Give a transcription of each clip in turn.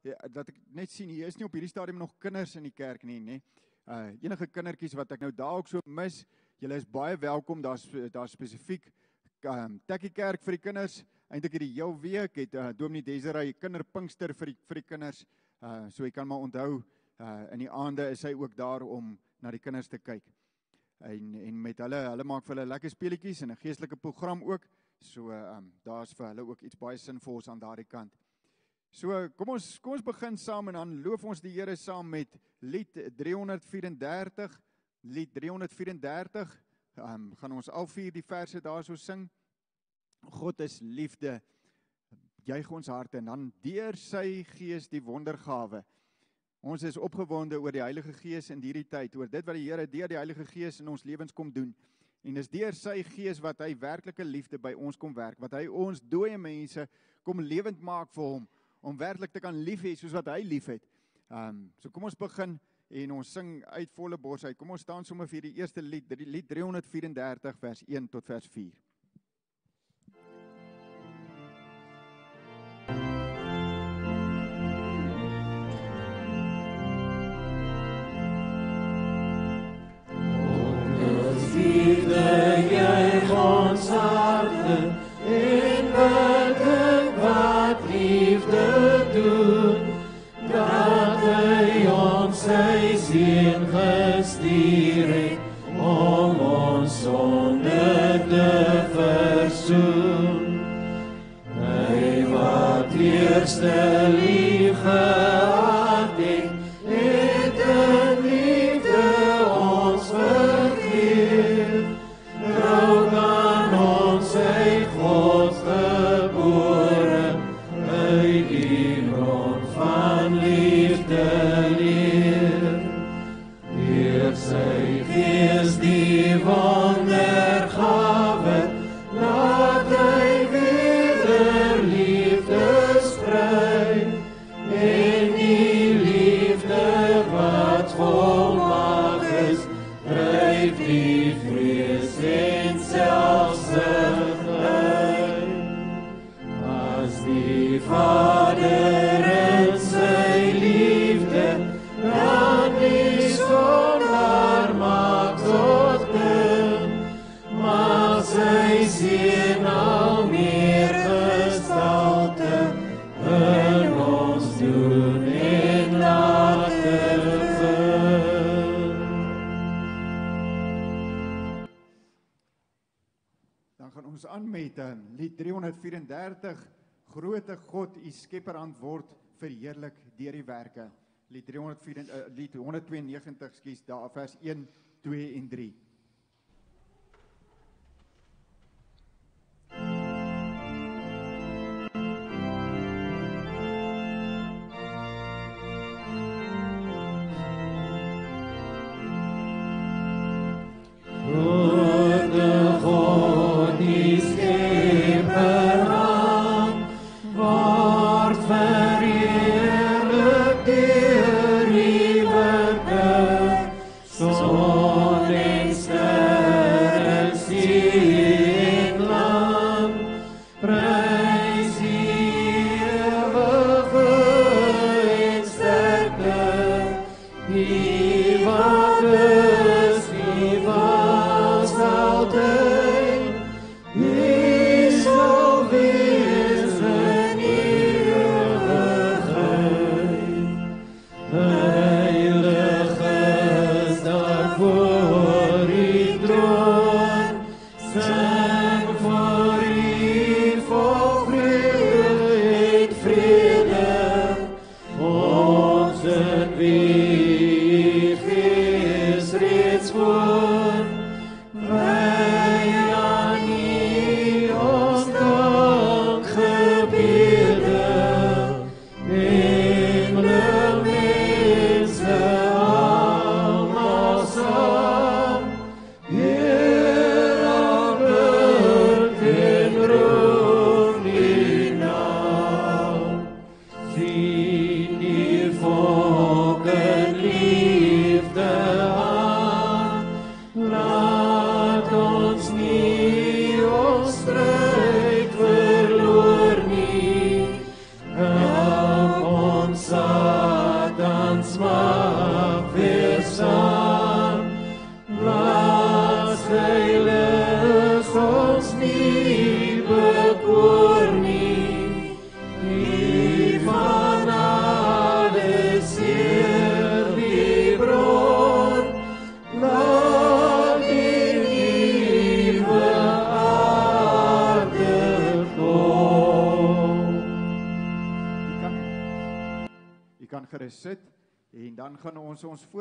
Ja, dat ek net sien hier is nie op hierdie stadium nog kinders in die kerk nie, nê. Nee. Uh enige kindertjies wat ek nou daar ook so mis, julle is baie welkom. Daar's daar's spesifiek um Tekkie Kerk vir die kinders. Eintlik hierdie heel week het uh, Dominee Desiree kinderpinkster vir die, vir die kinders. Uh so jy kan maar onthou uh in die aande is hy ook daar om na die kinders te kyk. En en met hulle, hulle maak vir hulle lekker speletjies en 'n geestelike program ook. So ehm um, daar's vir hulle ook iets baie sinvols aan daardie kant. So kom ons kom ons begin saam en dan loof ons die Here saam met lied 334 lied 334 um, ehm, gaan ons al vier die verse daarso sing God is liefde juig ons harte en dan deur sy gees die wondergawe ons is opgewonde oor die Heilige Gees in hierdie tyd oor dit wat die Here deur die Heilige Gees in ons lewens kom doen en is deur sy gees wat hy werklike liefde by ons kom werk wat hy ons dooie mense kom lewend maak vir hom om werklik te kan lief hê soos wat hy lief het. Ehm um, so kom ons begin en ons sing uit volle bors uit. Kom ons staan sommer vir die eerste lied, lied 334 vers 1 tot vers 4. upon the. 334 Grote God, u skepper hand word verheerlik deur die werke. Lied 300 uh, eh, Lied 192, skus, daar vers 1, 2 en 3.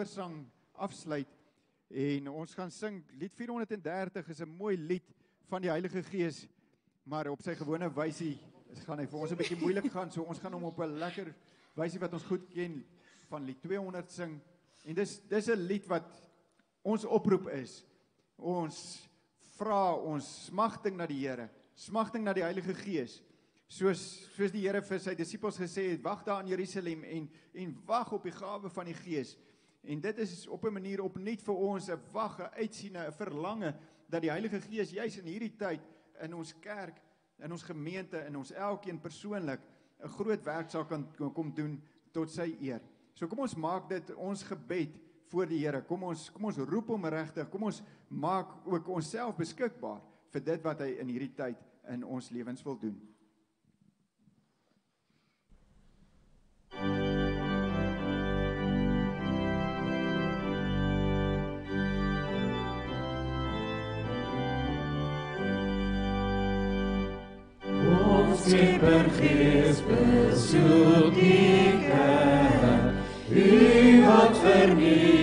lofsang afsluit en ons gaan sing lied 430 is 'n mooi lied van die Heilige Gees maar op sy gewone wyse gaan hy vir ons 'n bietjie moeilik gaan so ons gaan hom op 'n lekker wyse wat ons goed ken van lied 200 sing en dis dis 'n lied wat ons oproep is ons vra ons smagting na die Here smagting na die Heilige Gees soos soos die Here vir sy disippels gesê het wag daar in Jerusalem en en wag op die gawe van die Gees En dit is op 'n manier op net vir ons 'n wag, 'n uitsiene, 'n verlange dat die Heilige Gees juis in hierdie tyd in ons kerk, in ons gemeente, in ons elkeen persoonlik 'n groot werk sal kan kom doen tot sy eer. So kom ons maak dit ons gebed voor die Here. Kom ons kom ons roep hom regtig. Kom ons maak ook onsself beskikbaar vir dit wat hy in hierdie tyd in ons lewens wil doen. Schipper Geest, besoek die kerk, u had vernietigd.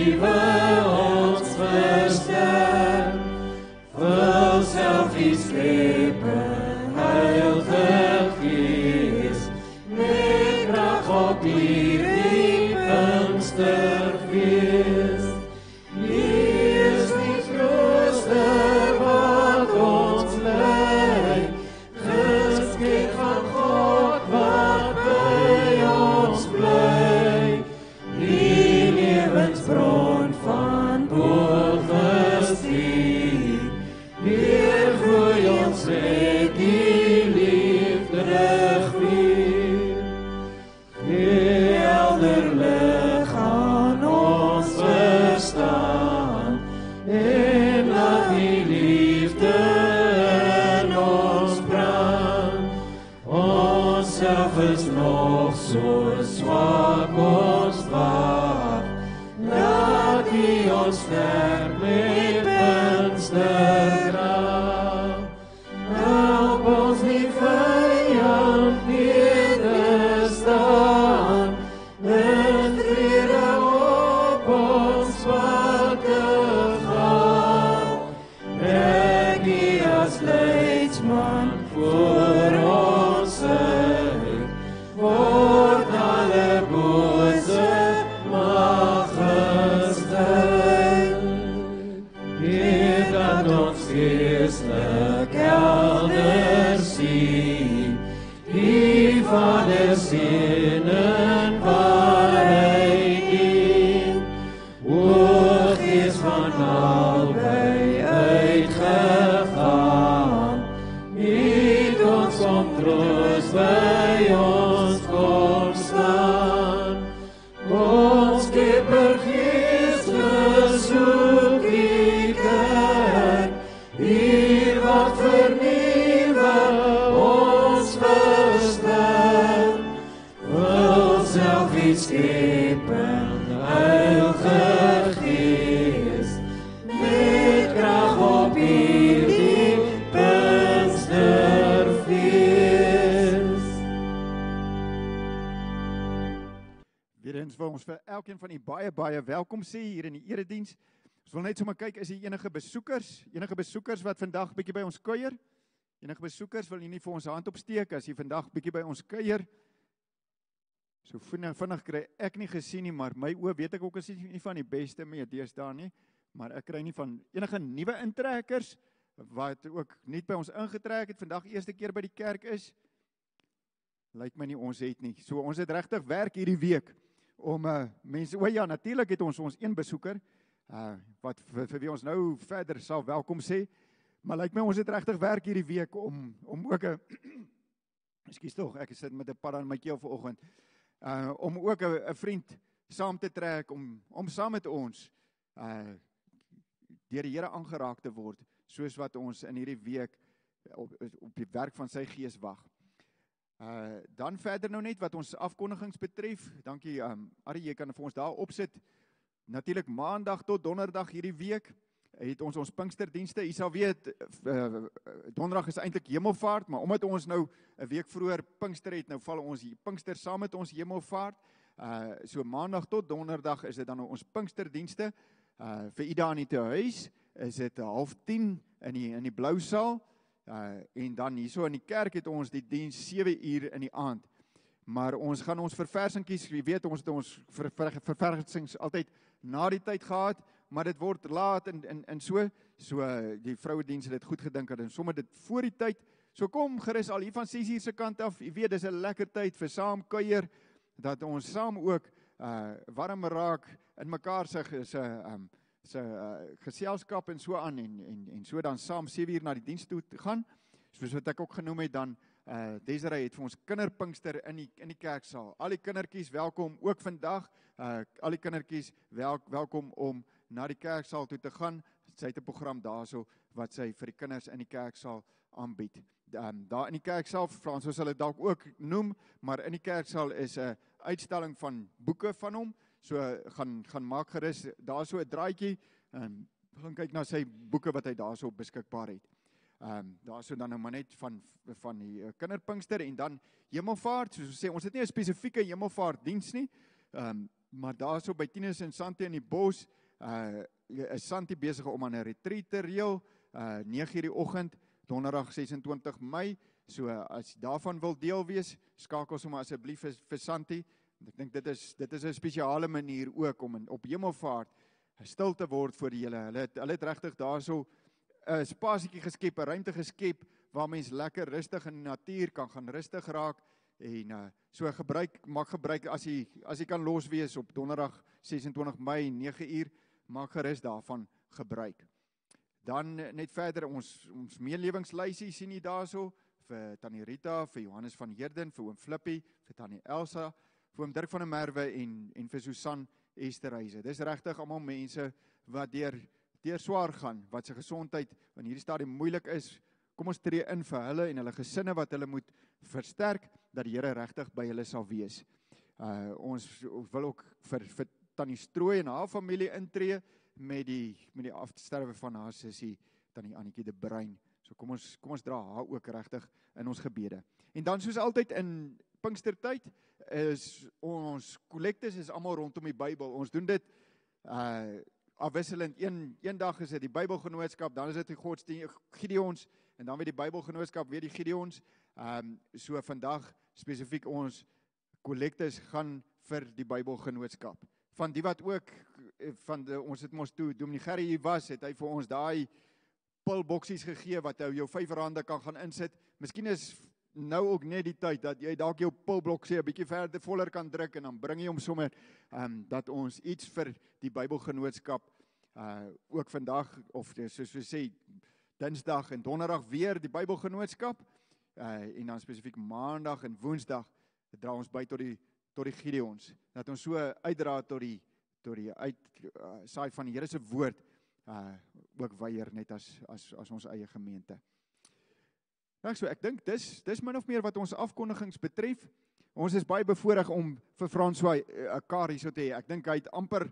stand. for this year. een van die baie baie welkom sê hier in die erediens. Ons wil net sommer kyk is hier enige besoekers? Enige besoekers wat vandag bietjie by ons kuier? Enige besoekers wil jy nie vir ons hand opsteek as jy vandag bietjie by ons kuier? So vinnig vinnig kry ek nie gesien nie, maar my oë weet ek ook as nie van die beste mee deesdae nie, maar ek kry nie van enige nuwe intrekkers wat ook nie by ons ingetrek het vandag eerste keer by die kerk is lyk like my nie ons het nie. So ons het regtig werk hierdie week om uh, mense o ja natuurlik het ons ons een besoeker uh, wat vir, vir wie ons nou verder sal welkom sê maar lyk like my ons het regtig werk hierdie week om om ook 'n ekskuus tog ek sit met 'n pad aan my keel vanoggend uh, om ook 'n vriend saam te trek om om saam met ons uh, deur die Here aangeraak te word soos wat ons in hierdie week op op die werk van sy gees wag Uh dan verder nou net wat ons afkondigings betref. Dankie um Ari, jy kan vir ons daar opsit. Natuurlik Maandag tot Donderdag hierdie week het ons ons Pinksterdienste. Jy sal weet uh, Donderdag is eintlik Hemelvaart, maar omdat ons nou 'n week vroeër Pinkster het, nou val ons hier Pinkster saam met ons Hemelvaart. Uh so Maandag tot Donderdag is dit dan nou ons Pinksterdienste. Uh vir u daar in die huis is dit 09:30 in die in die blou saal. Uh en dan hierso in die kerk het ons die diens 7 uur in die aand. Maar ons gaan ons verversingkies, jy weet ons het ons verversings altyd na die tyd gehad, maar dit word laat in in in so so die vrouediens het dit goed gedink dat en sommer dit voor die tyd. So kom gerus al hier van 6 uur se kant af. Jy weet dis 'n lekker tyd vir saam kuier dat ons saam ook uh warm raak in mekaar se se um uh, se uh, geselskap en so aan en en en so dan saam 7 uur na die diens toe gaan. Soos wat ek ook genoem het dan uh Desiree het vir ons kinderpinkster in die in die kerksaal. Al die kindertjies welkom ook vandag. Uh al die kindertjies wel, welkom om na die kerksaal toe te gaan. Sy het 'n program daarso wat sy vir die kinders in die kerksaal aanbied. Um, daar in die kerk self Frans hoe hulle dalk ook noem, maar in die kerksaal is 'n uitstalling van boeke van hom. So eh, gaan gaan maak gerus daarso 'n draadjie en ehm, gaan kyk na sy boeke wat hy daarso beskikbaar het. Ehm um, daarso dan nou maar net van van die eh, kinderpinkster en dan Hemelvaart soos ons sê ons het nie 'n spesifieke Hemelvaart diens nie. Ehm um, maar daarso by Tinus en Santi in die bos uh is Santi besig om aan 'n retreat te reël uh 9:00 die oggend Donderdag 26 Mei. So as jy daarvan wil deel wees, skakel sommer asseblief vir Santi Want ek dink dit is dit is 'n spesiale manier ook om in, op hemelvaart stil te word vir die hele. Hulle hulle het, het regtig daarso 'n spasietjie geskep, 'n ruimte geskep waar mens lekker rustig in die natuur kan gaan rustig raak en uh, so gebruik maak gebruik as jy as jy kan los wees op donderdag 26 Mei 9 uur maak gerus daarvan gebruik. Dan net verder ons ons meelewingslysie sien jy daarso vir Tannie Rita, vir Johannes van Heerden, vir oom Flippie, vir Tannie Elsa, vir oom Dirk van der Merwe en en vir Susan Esterhuise. Dis regtig almal mense wat deur deur swaar gaan, wat se gesondheid in hierdie stadium moeilik is. Kom ons tree in vir hulle en hulle gesinne wat hulle moet versterk dat die Here regtig by hulle sal wees. Uh ons wil ook vir vir Tannie Strooi en haar familie intree met die met die afsterwe van haar sussie Tannie Annetjie de Bruin. So kom ons kom ons dra haar ook regtig in ons gebede. En dan soos altyd in Pinkstertyd, is ons kollektes is almal rondom die Bybel. Ons doen dit uh afwisselend. Een een dag is dit die Bybelgenootskap, dan is dit die Godsdien eh, Gideons en dan weer die Bybelgenootskap weer die Gideons. Ehm um, so vandag spesifiek ons kollektes gaan vir die Bybelgenootskap. Van die wat ook eh, van de, ons het mos toe Dominee Gerry hier was, het hy vir ons daai pulboksies gegee wat jy jou R5 kan gaan insit. Miskien is nou ook net die tyd dat jy dalk jou pilblok sê 'n bietjie verder voller kan druk en dan bring jy hom sommer ehm um, dat ons iets vir die Bybelgenootskap uh ook vandag of soos so, so sê Dinsdag en Donderdag weer die Bybelgenootskap uh en dan spesifiek Maandag en Woensdag dra ons by tot die tot die Gideons dat ons so uitdra tot die tot die uit uh, saai van die Here se woord uh ook weier net as as as ons eie gemeente. Regs so, ek dink dis dis min of meer wat ons afkondigings betref. Ons is baie bevoorreg om vir François eh, 'n kar hierso te hê. Ek dink hy het amper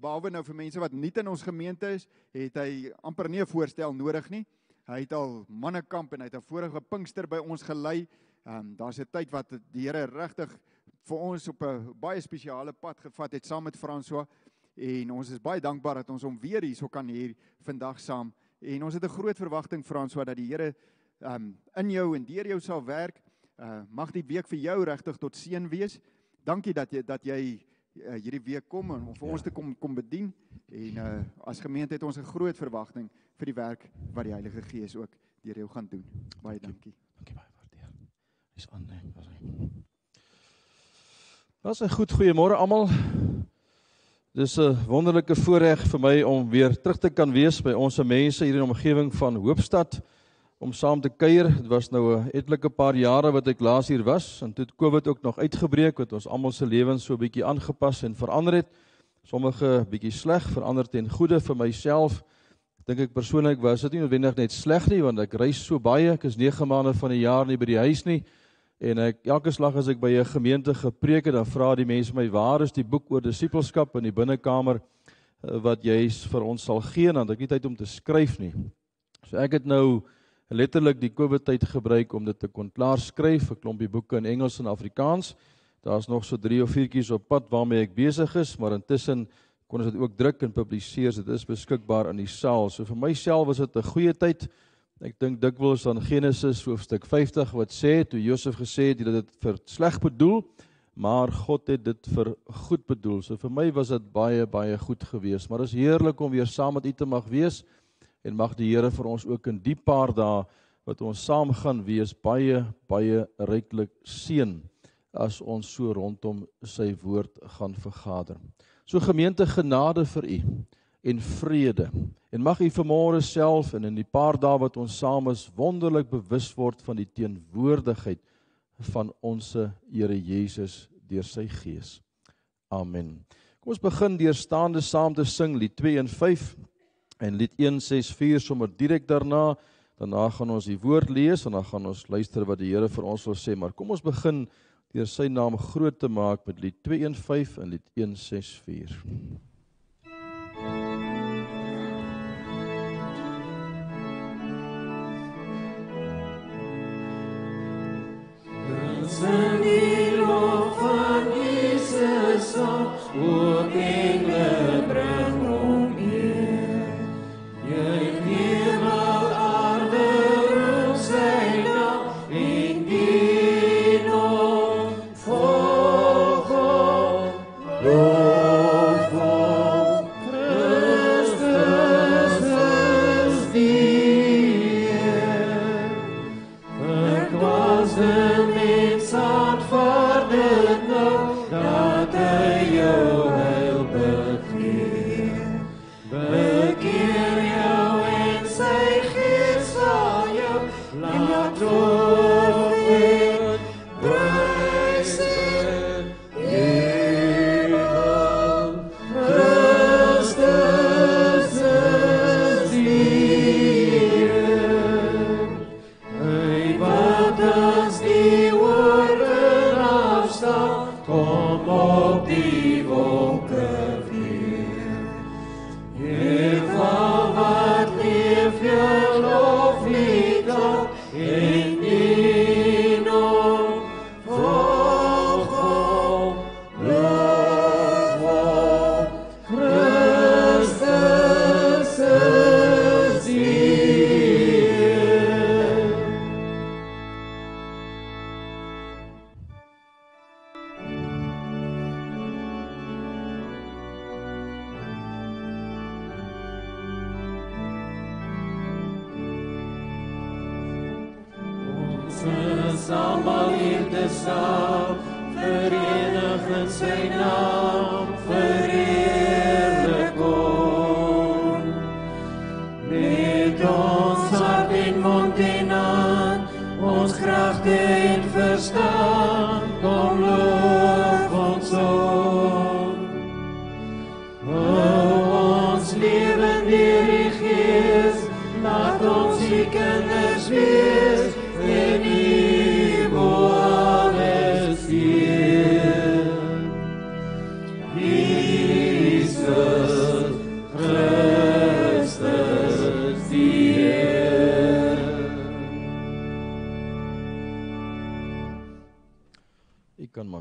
behalwe nou vir mense wat nuut in ons gemeente is, het hy amper nie 'n voorstel nodig nie. Hy het al mannekamp en hy het 'n vorige Pinkster by ons gelei. Ehm um, daar's 'n tyd wat die Here regtig vir ons op 'n baie spesiale pad gevat het saam met François en ons is baie dankbaar dat ons hom weer hierso kan hier vandag saam en ons het 'n groot verwagting François dat die Here um, in jou en deur jou sal werk. Uh, mag die week vir jou regtig tot seën wees. Dankie dat jy dat jy uh, hierdie week kom en om vir ja. ons te kom kom bedien en uh, as gemeente het ons 'n groot verwagting vir die werk wat die Heilige Gees ook deur jou gaan doen. Baie dankie. Dankie baie waardeer. Is aan nee, was hy. Was 'n goed goeiemôre almal. Dis 'n wonderlike voorreg vir my om weer terug te kan wees by ons se mense hier in omgewing van Hoopstad om saam te kuier. Dit was nou 'n etlike paar jare wat ek laas hier was en toe het COVID ook nog uitgebreek wat ons almal se lewens so 'n bietjie aangepas en verander het. Sommige bietjie sleg, verander ten goeie vir myself. Dink ek persoonlik was dit nie noodwendig net sleg nie want ek reis so baie. Ek is 9 maande van die jaar nie by die huis nie. En ek elke slag as ek by 'n gemeente gepreek het, dan vra die mense my: "Waar is die boek oor disipelskap in die binnekamer eh, wat jy vir ons sal gee?" Want ek het nie tyd om te skryf nie. So ek het nou letterlik die COVID tyd gebruik om dit te kon klaarskryf, 'n klompie boeke in Engels en Afrikaans. Daar's nog so 3 of 4 kies op pad waarmee ek besig is, maar intussen kon ons dit ook druk en publiseer. Dit is beskikbaar in die saal. So vir myself was dit 'n goeie tyd. Ek dink dikwels aan Genesis hoofstuk 50 wat sê toe Josef gesê het dat dit vir sleg bedoel, maar God het dit vir goed bedoel. So vir my was dit baie baie goed geweest, maar dit is heerlik om weer saam met u te mag wees en mag die Here vir ons ook in die paar dae wat ons saam gaan wees baie baie ryklik seën as ons so rondom sy woord gaan vergader. So gemeente genade vir u en vrede. En mag u vanmôre self en in die paar dae wat ons saam is wonderlik bewus word van die teenwoordigheid van ons Here Jesus deur sy gees. Amen. Kom ons begin deur staande saam te sing lied 2 en 5. En Lied 164 sommer direk daarna. Daarna gaan ons die woord lees en dan gaan ons luister wat die Here vir ons wil sê, maar kom ons begin deur sy naam groot te maak met Lied 215 en Lied 164. Sunny.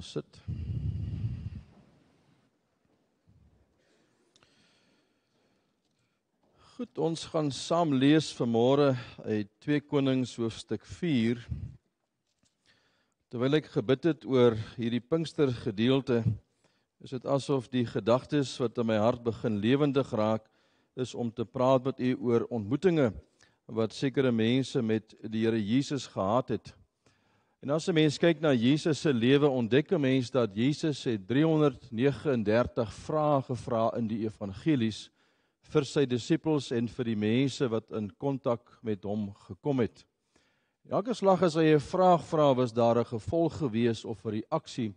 sit. Goed, ons gaan saam lees vanmôre uit 2 Konings hoofstuk 4. Terwyl ek gebid het oor hierdie Pinkster gedeelte, is dit asof die gedagtes wat in my hart begin lewendig raak is om te praat met u oor ontmoetings wat sekere mense met die Here Jesus gehad het. En as 'n mens kyk na Jesus se lewe, ontdek 'n mens dat Jesus het 339 vrae gevra in die evangelies vir sy disippels en vir die mense wat in kontak met hom gekom het. Elke slag as hy 'n vraag vra, was daar 'n gevolg gewees of 'n reaksie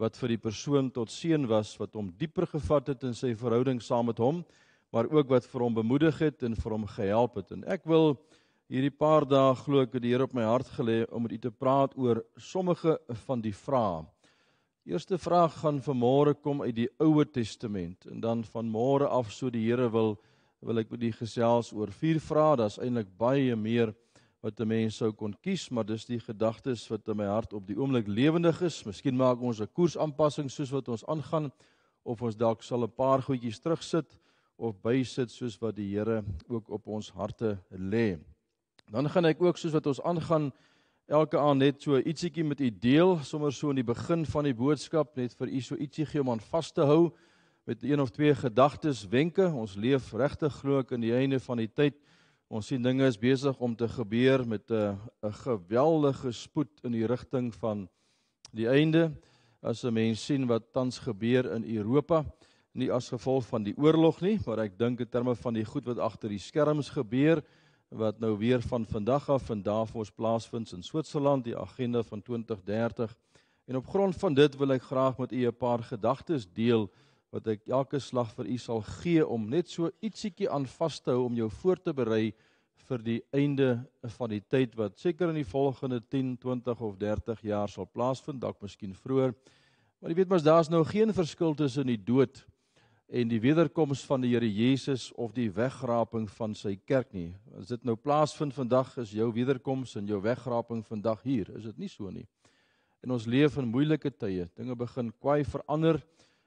wat vir die persoon tot seën was wat hom dieper gevat het in sy verhouding saam met hom maar ook wat vir hom bemoedig het en vir hom gehelp het en ek wil hierdie paar dae glo ek het die Here op my hart gelê om met u te praat oor sommige van die vrae. Eerste vraag gaan vanmôre kom uit die Oue Testament en dan vanmôre af so die Here wil wil ek met u gesels oor vier vrae, daar's eintlik baie meer wat 'n mens sou kon kies, maar dis die gedagtes wat in my hart op die oomblik lewendig is. Miskien maak ons 'n koersaanpassing soos wat ons aangaan of ons dalk sal 'n paar goedjies terugsit of bysit soos wat die Here ook op ons harte lê. Dan gaan ek ook soos wat ons aangaan elke aand net so ietsiekie met u deel, sommer so in die begin van die boodskap net vir u so ietsie gee om aan vas te hou met een of twee gedagtes, wenke. Ons leef regtig glo ek in die einde van die tyd Ons sien dinge is besig om te gebeur met 'n eh, 'n geweldige spoed in die rigting van die einde. As 'n mens sien wat tans gebeur in Europa, nie as gevolg van die oorlog nie, maar ek dink in terme van die goed wat agter die skerms gebeur wat nou weer van vandag af vandag vir ons plaasvind in Switserland, die agenda van 2030. En op grond van dit wil ek graag met u 'n paar gedagtes deel wat ek elke slag vir u sal gee om net so ietsiekie aan vas te hou om jou voor te berei vir die einde van die tyd wat seker in die volgende 10, 20 of 30 jaar sal plaasvind, dalk miskien vroeër. Maar jy weet mos daar's nou geen verskil tussen die dood en die wederkoms van die Here Jesus of die wegraping van sy kerk nie. As dit nou plaasvind vandag is jou wederkoms en jou wegraping vandag hier, is dit nie so nie. En ons leef in moeilike tye. Dinge begin kwaai verander.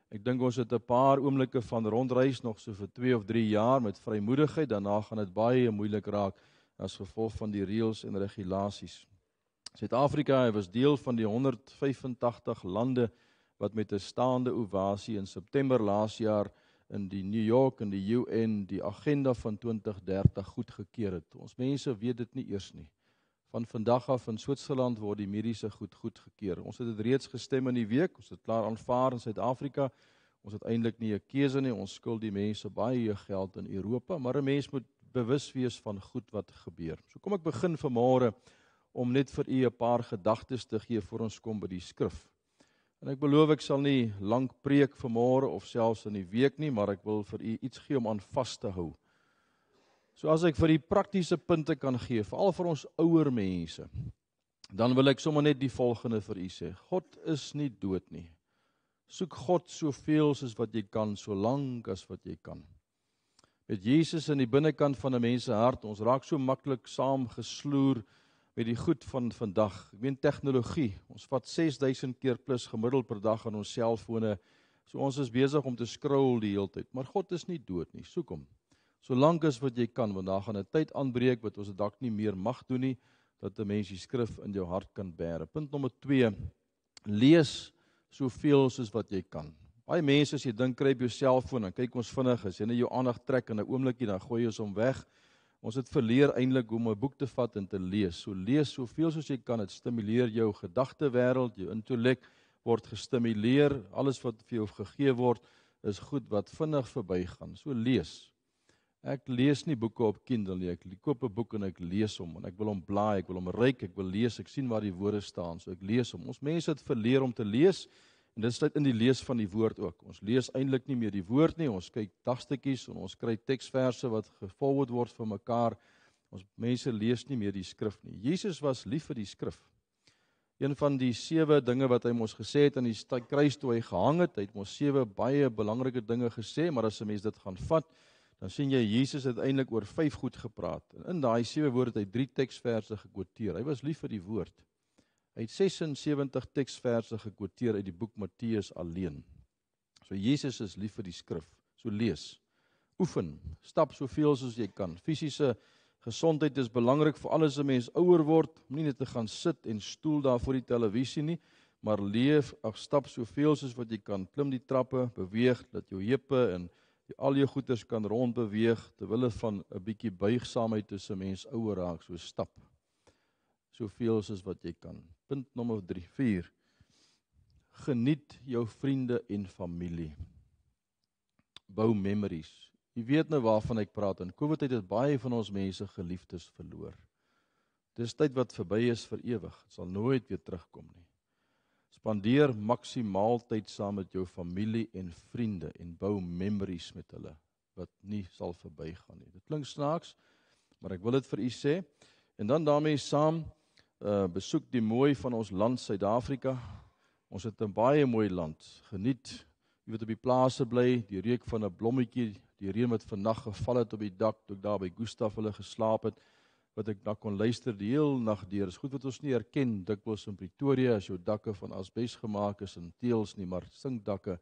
Ek dink ons het 'n paar oomblikke van rondreis nog so vir 2 of 3 jaar met vrymoedigheid. Daarna gaan dit baie moeilik raak as gevolg van die reëls en regulasies. Suid-Afrika was deel van die 185 lande wat met 'n staande ovasie in September laas jaar in die New York in die UN die agenda van 2030 goedgekeur het. Ons mense weet dit nie eers nie van vandag af in Switserland word die mediese goed goedgekeur. Ons het dit reeds gestem in die week. Ons het klaar aanvaar in Suid-Afrika. Ons het eintlik nie 'n keuse nie. Ons skuld die mense baie geld in Europa, maar 'n mens moet bewus wees van goed wat gebeur. So kom ek begin vanmôre om net vir u 'n paar gedagtes te gee voor ons kom by die skrif. En ek beloof ek sal nie lank preek vanmôre of selfs in die week nie, maar ek wil vir u iets gee om aan vas te hou. So as ek vir die praktiese punte kan gee, veral vir ons ouer mense, dan wil ek sommer net die volgende vir u sê. God is nie dood nie. Soek God soveel soos wat jy kan, solank as wat jy kan. Met Jesus in die binnekant van 'n mens se hart, ons raak so maklik saamgesloer met die goed van vandag. Ek meen tegnologie. Ons vat 6000 keer plus gemiddeld per dag aan ons selfone. So ons is besig om te scroll die hele tyd, maar God is nie dood nie. Soek hom solank as wat jy kan want daar gaan 'n tyd aanbreek wat ons dit dalk nie meer mag doen nie dat 'n mens die skrif in jou hart kan bære. Punt nommer 2 lees soveel soos wat jy kan. Baie mense as jy dink kry op jou selfoon en kyk ons vinnig as jy net jou aandag trek in 'n oombliekie dan gooi jy ons om weg. Ons het verleer eintlik hoe om 'n boek te vat en te lees. So lees soveel soos jy kan. Dit stimuleer jou gedagtewêreld, jou intellek word gestimuleer. Alles wat vir jou gegee word is goed wat vinnig verbygaan. So lees. Ek lees nie boeke op Kindle nie. Ek koop 'n boek en ek lees hom en ek wil hom blaai, ek wil hom ryk, ek wil lees, ek sien waar die woorde staan, so ek lees hom. Ons mense het verleer om te lees en dit sluit in die lees van die woord ook. Ons lees eintlik nie meer die woord nie. Ons kyk dagstukkies en ons kry teksverse wat ge-forward word vir mekaar. Ons mense lees nie meer die skrif nie. Jesus was lief vir die skrif. Een van die sewe dinge wat hy ons gesê het aan die kruis toe hy gehang het, hy het ons sewe baie belangrike dinge gesê, maar as 'n mens dit gaan vat, dan sien jy Jesus het eintlik oor vyf goed gepraat. En in daai sewe woorde het hy drie teksverse gekwoteer. Hy was lief vir die woord. Hy het 76 teksverse gekwoteer uit die boek Matteus alleen. So Jesus is lief vir die skrif. So lees. Oefen. Stap soveel soos jy kan. Fisiese gesondheid is belangrik vir alles 'n mens ouer word. Moenie net te gaan sit en stoel daar voor die televisie nie, maar leef, ag stap soveel soos wat jy kan. Klim die trappe, beweeg dat jou heupe en jy al jou goeders kan rondbeweeg terwyl dit van 'n bietjie buigsaamheid tussen mens ouer raak so stap soveel soos wat jy kan. Punt nommer 3 4 Geniet jou vriende en familie. Bou memories. Jy weet nou waarvan ek praat. In COVID het baie van ons mense geliefdes verloor. Dis tyd wat verby is vir ewig. Dit sal nooit weer terugkom nie. Spandeer maksimaal tyd saam met jou familie en vriende en bou memories met hulle wat nie sal verbygaan nie. Dit klink snaaks, maar ek wil dit vir u sê. En dan daarmee saam uh besoek die mooi van ons land Suid-Afrika. Ons het 'n baie mooi land. Geniet jy wat op die plase bly, die reuk van 'n blommetjie, die reën wat vannag geval het op die dak toe ek daar by Gustaf hulle geslaap het wat ek na kon luister die heel nag deur. Dit is goed wat ons nie herken dikwels in Pretoria as jou dakke van asbes gemaak is en teëls nie, maar sinkdakke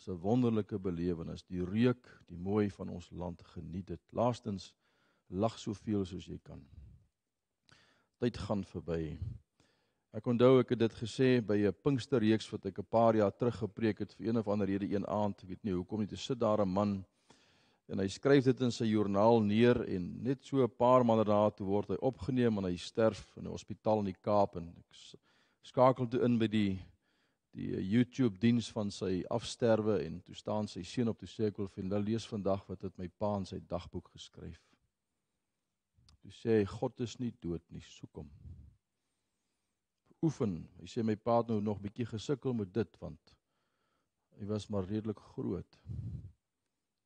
is 'n wonderlike belewenis. Die reuk, die mooi van ons land geniet dit. Laastens lag soveel soos jy kan. Tyd gaan verby. Ek onthou ek het dit gesê by 'n Pinksterreeks wat ek 'n paar jaar terug gepreek het vir een of ander rede een aand, ek weet nie hoekom nie, te sit daar 'n man en hy skryf dit in sy joernaal neer en net so 'n paar maande daartoe word hy opgeneem en hy sterf in 'n hospitaal in die Kaap en ek skakel toe in by die die eh, YouTube diens van sy afsterwe en toe staan sy seun op toe sê ek wil vir hulle lees vandag wat het my pa in sy dagboek geskryf. Toe sê hy God is nie dood nie, soek hom. Oefen. Hy sê my pa het nou nog bietjie gesukkel met dit want hy was maar redelik groot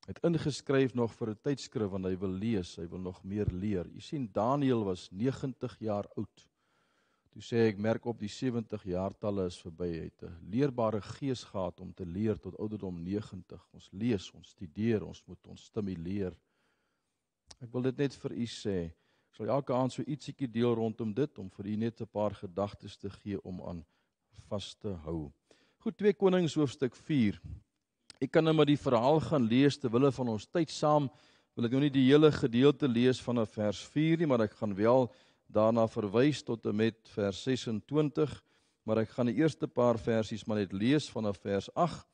het ingeskryf nog vir 'n tydskrif want hy wil lees, hy wil nog meer leer. U sien Daniël was 90 jaar oud. Toe sê ek merk op die 70 jaar talle is verby. Hy het 'n leerbare gees gehad om te leer tot ouderdom 90. Ons lees, ons studeer, ons moet ons stimuleer. Ek wil dit net vir u sê. Ek sal elke aand so ietsiekie deel rondom dit om vir u net 'n paar gedagtes te gee om aan vas te hou. Goed, 2 Konings hoofstuk Ek kan nou maar die verhaal gaan lees terwyl hulle van ons tyd saam wil ek nou nie die hele gedeelte lees vanaf vers 4 nie, maar ek gaan wel daarna verwys tot en met vers 26, maar ek gaan die eerste paar versies maar net lees vanaf vers 8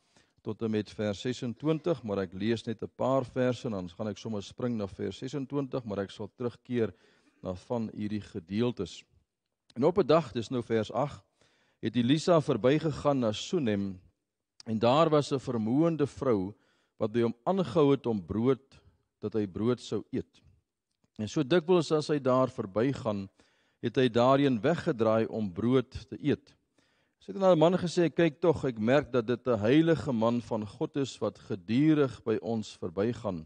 tot en met vers 26, maar ek lees net 'n paar verse en dan gaan ek sommer spring na vers 26, maar ek sal terugkeer na van hierdie gedeeltes. En op 'n dag, dis nou vers 8, het Elisa verbygegaan na Sunem En daar was 'n vermoënde vrou wat by hom aangehou het om brood dat hy brood sou eet. En so dikwels as hy daar verbygaan, het hy daarheen weggedraai om brood te eet. Sy het aan die man gesê: "Kyk tog, ek merk dat dit 'n heilige man van God is wat gedurig by ons verbygaan.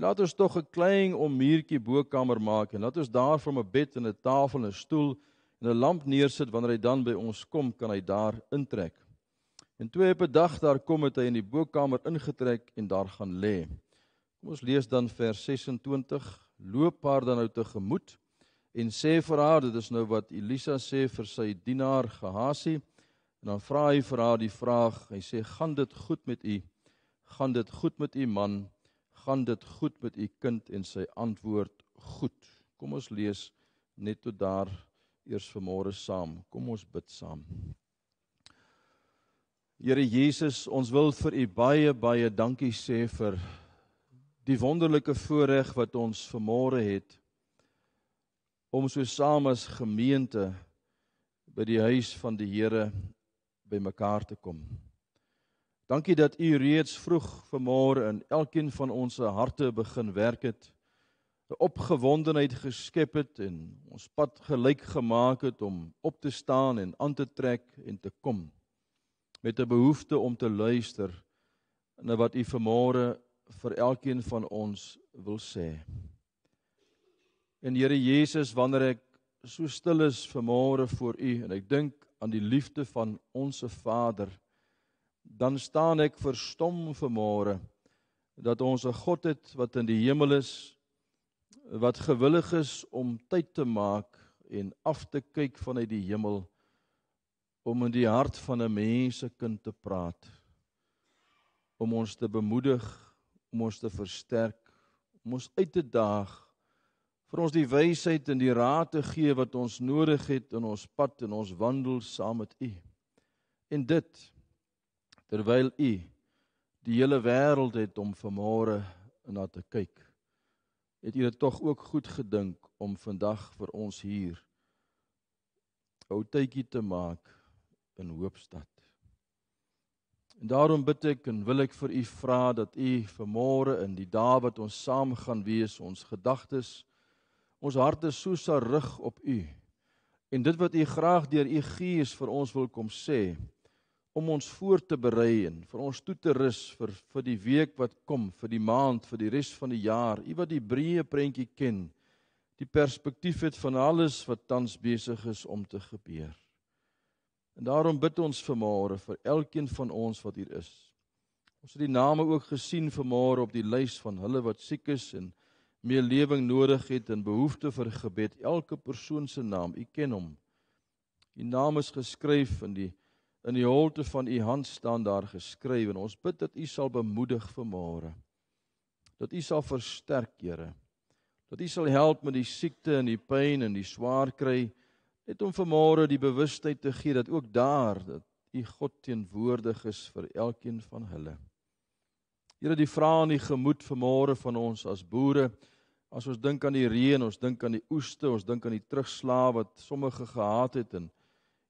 Laat ons tog 'n klein ommuurtjie bokamer maak en laat ons daar van 'n bed en 'n tafel en 'n stoel en 'n lamp neersit wanneer hy dan by ons kom, kan hy daar intrek." En toe op 'n dag daar kom het hy in die bokkamer ingetrek en daar gaan lê. Kom ons lees dan vers 26. Loop haar dan uit nou te gemoed en sê vir haar, dit is nou wat Elisa sê vir sy dienaar Gehasi. En dan vra hy vir haar die vraag. Hy sê: "Gaan dit goed met u? Gaan dit goed met u man? Gaan dit goed met u kind?" En sy antwoord: "Goed." Kom ons lees net tot daar eers vanmôre saam. Kom ons bid saam. Here Jesus, ons wil vir U baie baie dankie sê vir die wonderlike voorreg wat ons vanmôre het om so saam as gemeente by die huis van die Here bymekaar te kom. Dankie dat U reeds vroeg vanmôre in elkeen van ons se harte begin werk het, 'n opgewondenheid geskep het en ons pad gelyk gemaak het om op te staan en aan te trek en te kom met 'n behoefte om te luister na wat U vanmôre vir elkeen van ons wil sê. En Here Jesus, wanneer ek so stil is vanmôre voor U en ek dink aan die liefde van onsse Vader, dan staan ek verstom vanmôre dat ons 'n God het wat in die hemel is wat gewillig is om tyd te maak en af te kyk vanuit die hemel om in die hart van 'n mensekind te praat om ons te bemoedig om ons te versterk om ons uit te daag vir ons die wysheid en die raad te gee wat ons nodig het in ons pad en ons wandel saam met u en dit terwyl u die hele wêreld het om vanmôre na te kyk het u dit tog ook goed gedink om vandag vir ons hier ou tydjie te maak in Hoopstad. En daarom bid ek en wil ek vir u vra dat u vanmôre in die dag wat ons saam gaan wees, ons gedagtes, ons harte so sal rig op u. En dit wat u graag deur u gees vir ons wil kom sê om ons voor te berei en vir ons toe te rus vir vir die week wat kom, vir die maand, vir die res van die jaar. U wat die breë prentjie ken, die perspektief het van alles wat tans besig is om te gebeur. En daarom bid ons vanmôre vir elkeen van ons wat hier is. Ons het die name ook gesien vanmôre op die lys van hulle wat siek is en meer lewing nodig het en behoefte vir gebed. Elke persoon se naam, u ken hom. U naam is geskryf in die in die holte van u hand staan daar geskryf en ons bid dat u sal bemoedig vanmôre. Dat u sal versterk, Here. Dat u sal help met die siekte en die pyn en die swaar kry net om vanmôre die bewustheid te gee dat ook daar dat u God teenwoordig is vir elkeen van hulle. Here, die vrae in die gemoed vanmôre van ons as boere, as ons dink aan die reën, ons dink aan die oeste, ons dink aan die terugslag wat sommige gehad het en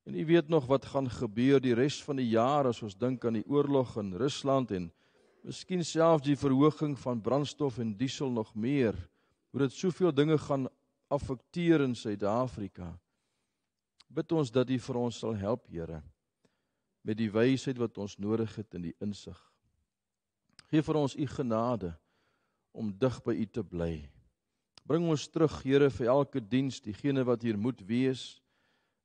en u weet nog wat gaan gebeur die res van die jaar as ons dink aan die oorlog in Rusland en miskien selfs die verhoging van brandstof en diesel nog meer, hoe dit soveel dinge gaan affekteer in Suid-Afrika. Bid ons dat U vir ons sal help, Here, met die wysheid wat ons nodig het in die insig. Geef vir ons U genade om dig by U te bly. Bring ons terug, Here, vir elke diens, diegene wat hier moet wees.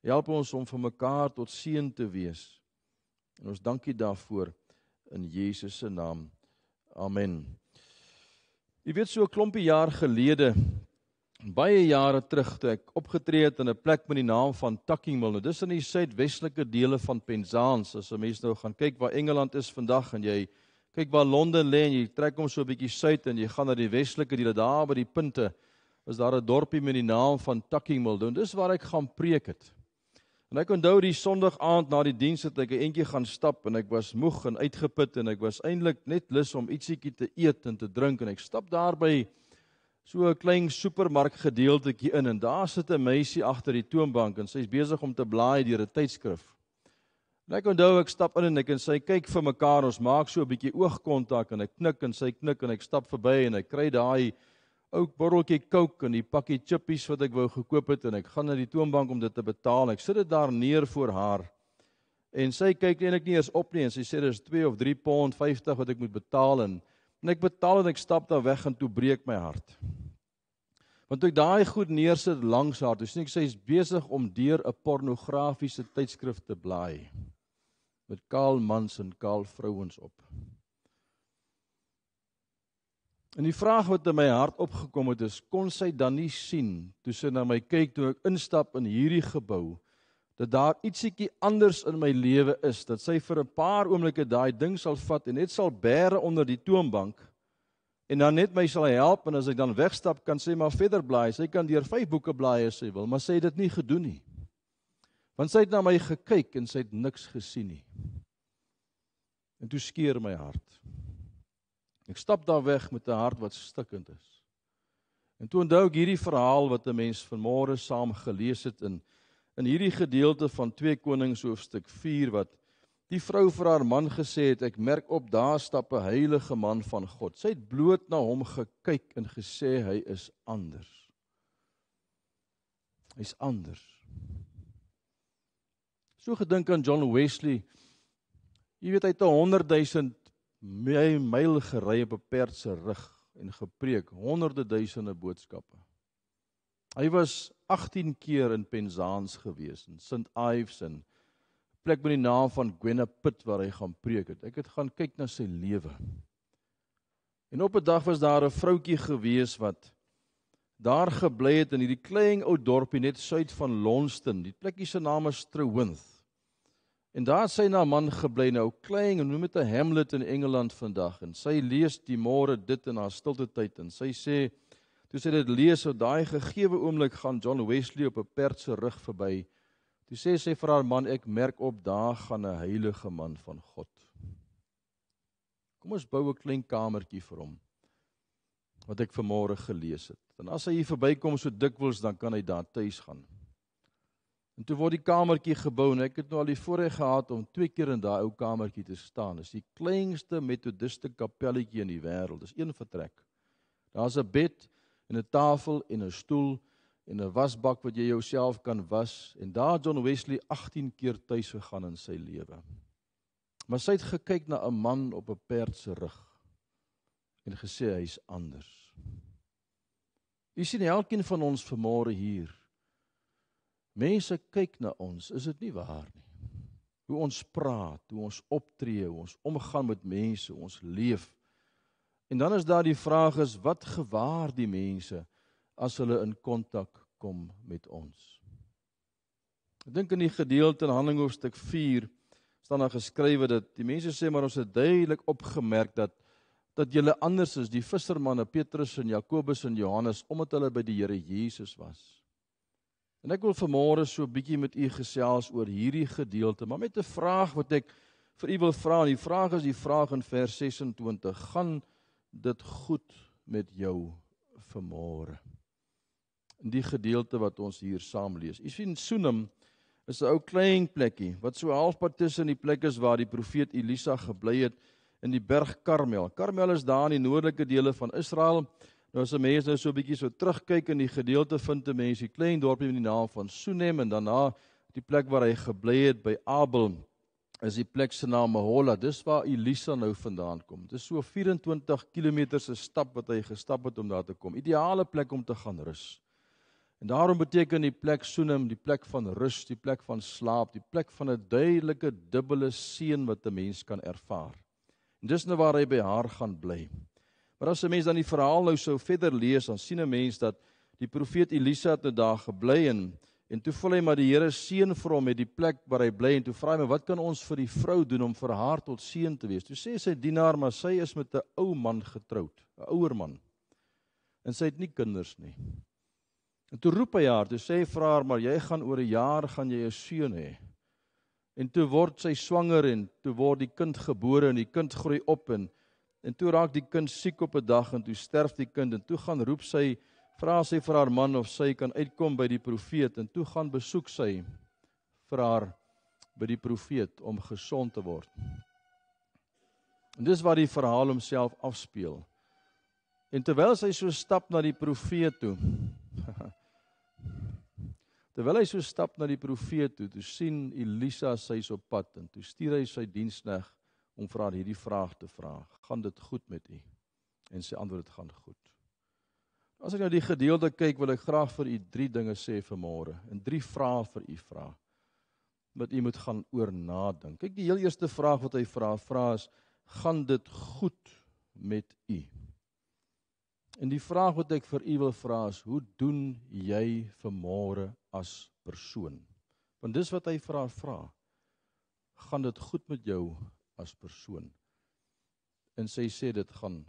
Help ons om vir mekaar tot seën te wees. En ons dankie daarvoor in Jesus se naam. Amen. Jy weet so 'n klompie jaar gelede baie jare terug toe ek opgetree het in 'n plek met die naam van Tuckingmill. Nou dis in die suidwestelike dele van Penzance. As 'n mens nou gaan kyk waar Engeland is vandag en jy kyk waar Londen lê en jy trek hom so 'n bietjie suid en jy gaan na die westelike dele daar by die punte is daar 'n dorpie met die naam van Tuckingmill. Nou dis waar ek gaan preek het. En ek onthou die Sondag aand na die diens het ek eentjie gaan stap en ek was moeg en uitgeput en ek was eintlik net lus om ietsiekie te eet en te drink en ek stap daar by so 'n klein supermarkgedeeltjie in en daar sit 'n meisie agter die toonbank en sy's besig om te blaai deur 'n tydskrif. En ek onthou ek stap in en ek en sy kyk vir mekaar, ons maak so 'n bietjie oogkontak en ek knik en sy knik en ek stap verby en ek kry daai ou botteltjie Coke en die pakkie chippies wat ek wou gekoop het en ek gaan na die toonbank om dit te betaal. Ek sit dit daar neer voor haar. En sy kyk eintlik nie eens op nie en sy sê dis 2 of 3 pond 50 wat ek moet betaal en en ek betaal en ek stap daar weg en toe breek my hart. Want toe ek daai goed neersit langs haar, toe sien ek sy is besig om deur 'n pornografiese tydskrif te blaai met kaal mans en kaal vrouens op. En die vraag wat in my hart opgekom het is, kon sy dan nie sien toe sy na my kyk toe ek instap in hierdie gebou? dat daar ietsiekie anders in my lewe is dat sy vir 'n paar oomblikke daai ding sal vat en net sal bære onder die toonbank en dan net my sal help en as ek dan wegstap kan sê maar verder blaai sy kan deur vyf boeke blaai as sy wil maar sy het dit nie gedoen nie want sy het na my gekyk en sy het niks gesien nie en toe skeer my hart ek stap daar weg met 'n hart wat stikkend is en toe onthou ek hierdie verhaal wat 'n mens vanmôre saam gelees het in in hierdie gedeelte van 2 Konings hoofstuk 4 wat die vrou vir haar man gesê het ek merk op daar stap 'n heilige man van God. Sy het bloot na hom gekyk en gesê hy is anders. Hy's anders. So gedink aan John Wesley. Jy weet hy het 100 000 myl gery op 'n perd se rug en gepreek honderde duisende boodskappe. Hy was 18 keer in Penzance gewees in St Ives en plek met die naam van Gwenapit waar hy gaan preek het. Ek het gaan kyk na sy lewe. En op 'n dag was daar 'n vroutjie gewees wat daar gebly het in hierdie klein ou dorpie net suid van Lonston. Die plekkie se naam is Trowinth. En daar sy na man gebly nou klein en noem dit 'n hamlet in Engeland vandag en sy lees die môre dit in haar stilte tyd en sy sê Toe sy dit lees op daai gegeewe oomblik gaan John Wesley op 'n perd se rug verby. Toe sê sy vir haar man ek merk op daar gaan 'n heilige man van God. Kom ons bou 'n klein kamertjie vir hom wat ek vanmôre gelees het. En as hy hier verbykom so dikwels dan kan hy daar tuis gaan. En toe word die kamertjie gebou en ek het nou al die voorreg gehad om twee keer in daai ou kamertjie te staan. Dis die kleinste metodiste kapelletjie in die wêreld. Dis een vertrek. Daar's 'n bed, en 'n tafel en 'n stoel en 'n wasbak wat jy jouself kan was en daar John Wesley 18 keer tuis gegaan in sy lewe. Maar sy het gekyk na 'n man op 'n perd se rug en gesê hy's anders. U sien elkeen van ons vanmôre hier. Mense kyk na ons, is dit nie waar nie? Hoe ons praat, hoe ons optree, hoe ons omgaan met mense, ons leef. En dan is daar die vraag is wat gewaar die mense as hulle in kontak kom met ons. Ek dink in die gedeelte in Handelinge hoofstuk 4 staan daar geskrywe dat die mense sê maar ons het duidelik opgemerk dat dat julle anders is die vissermanne Petrus en Jakobus en Johannes omdat hulle by die Here Jesus was. En ek wil vanmôre so 'n bietjie met u gesels oor hierdie gedeelte, maar met 'n vraag wat ek vir u wil vra. Die vraag is die vraag in vers 26: gaan dit goed met jou vanmôre. In die gedeelte wat ons hier saam lees. U sien Soenem is 'n ou klein plekkie wat so halfpad tussen die plek is waar die profeet Elisa gebly het in die berg Karmel. Karmel is daar in die noordelike dele van Israel. Nou as 'n mens nou so 'n bietjie so terugkyk in die gedeelte vind 'n mens die klein dorpie met die naam van Soenem en daarna die plek waar hy gebly het by Abel is die plek se naam Mahola. Dis waar Elisa nou vandaan kom. Dit is so 24 km se stap wat hy gestap het om daar te kom. Ideale plek om te gaan rus. En daarom beteken die plek Soenem die plek van rus, die plek van slaap, die plek van 'n duidelike dubbele seën wat 'n mens kan ervaar. En dis nou waar hy by haar gaan bly. Maar as 'n mens dan die verhaal nou sou verder lees, dan sien 'n mens dat die profeet Elisa het nou daar gebly en En toe voel hy maar die Here seën vir hom met die plek waar hy bly en toe vra hy my wat kan ons vir die vrou doen om vir haar tot seën te wees. Toe sê sy dienaar maar sy is met 'n ou man getroud, 'n ouer man. En sy het nie kinders nie. En toe roep hy haar, toe sê hy vir haar maar jy gaan oor 'n jaar gaan jy 'n seun hê. En toe word sy swanger en toe word die kind gebore en die kind groei op en en toe raak die kind siek op 'n dag en toe sterf die kind en toe gaan roep sy vra sy vir haar man of sy kan uitkom by die profeet en toe gaan besoek sy vir haar by die profeet om gesond te word. En dis waar die verhaal homself afspeel. En terwyl sy so stap na die profeet toe. terwyl hy so stap na die profeet toe, toe sien Elisa sy's op pad en toe stuur hy sy diensknegt om vir haar hierdie vraag te vra. Gaan dit goed met u? En sy antwoord dit gaan goed. As ek nou die gedeelte kyk, wil ek graag vir u drie dinge sê vanmôre en drie vrae vir u vra wat u moet gaan oor nadink. Kyk, die heel eerste vraag wat hy vra, vra is: "Gaan dit goed met u?" En die vraag wat ek vir u wil vra is: "Hoe doen jy vanmôre as persoon?" Want dis wat hy vra vra. "Gaan dit goed met jou as persoon?" En sy sê dit gaan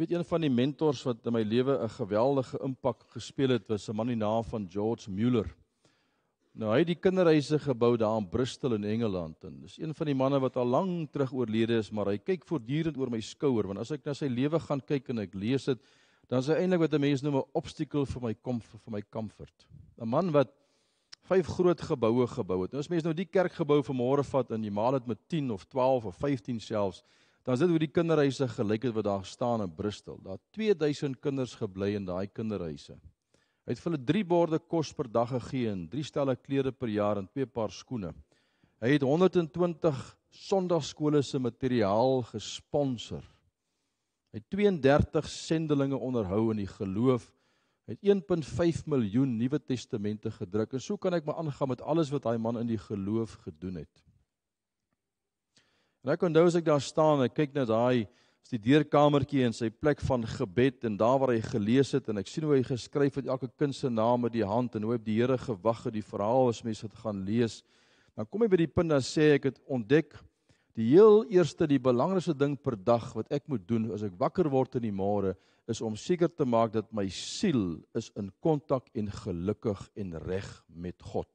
weet een van die mentors wat in my lewe 'n geweldige impak gespeel het, was 'n man in naam van George Müller. Nou hy het die kinderhuise gebou daar in Bristol in Engeland en dis een van die manne wat al lank terug oorlede is, maar hy kyk voortdurend oor my skouer want as ek na sy lewe gaan kyk en ek lees dit, dan is hy eintlik wat 'n mens noem 'n obstacle vir my kom vir my comfort. 'n Man wat vyf groot geboue gebou het. Nou as mense nou die kerkgebou vanmôre vat en jy maal dit met 10 of 12 of 15 selfs, Daar's dit hoe die kinderhuise gelyk het wat daar staan in Bristol. Daar 2000 kinders gebly in daai kinderhuise. Hy het vir hulle drie borde kos per dag gegee en drie stelle klere per jaar en twee paar skoene. Hy het 120 sonndagskole se materiaal gesponsor. Hy het 32 sendelinge onderhou in die geloof. Hy het 1.5 miljoen Nuwe Testamente gedruk en so kan ek maar aangaan met alles wat daai man in die geloof gedoen het. En ek onthou as ek daar staan en ek kyk na daai studeerkamertjie en sy plek van gebed en daar waar hy gelees het en ek sien hoe hy geskryf het elke kind se name met die hand en hoe op die Here gewag het die verhaal as mense dit gaan lees. Dan kom hy by die punt dan sê ek het ontdek die heel eerste die belangrikste ding per dag wat ek moet doen as ek wakker word in die môre is om seker te maak dat my siel is in kontak en gelukkig en reg met God.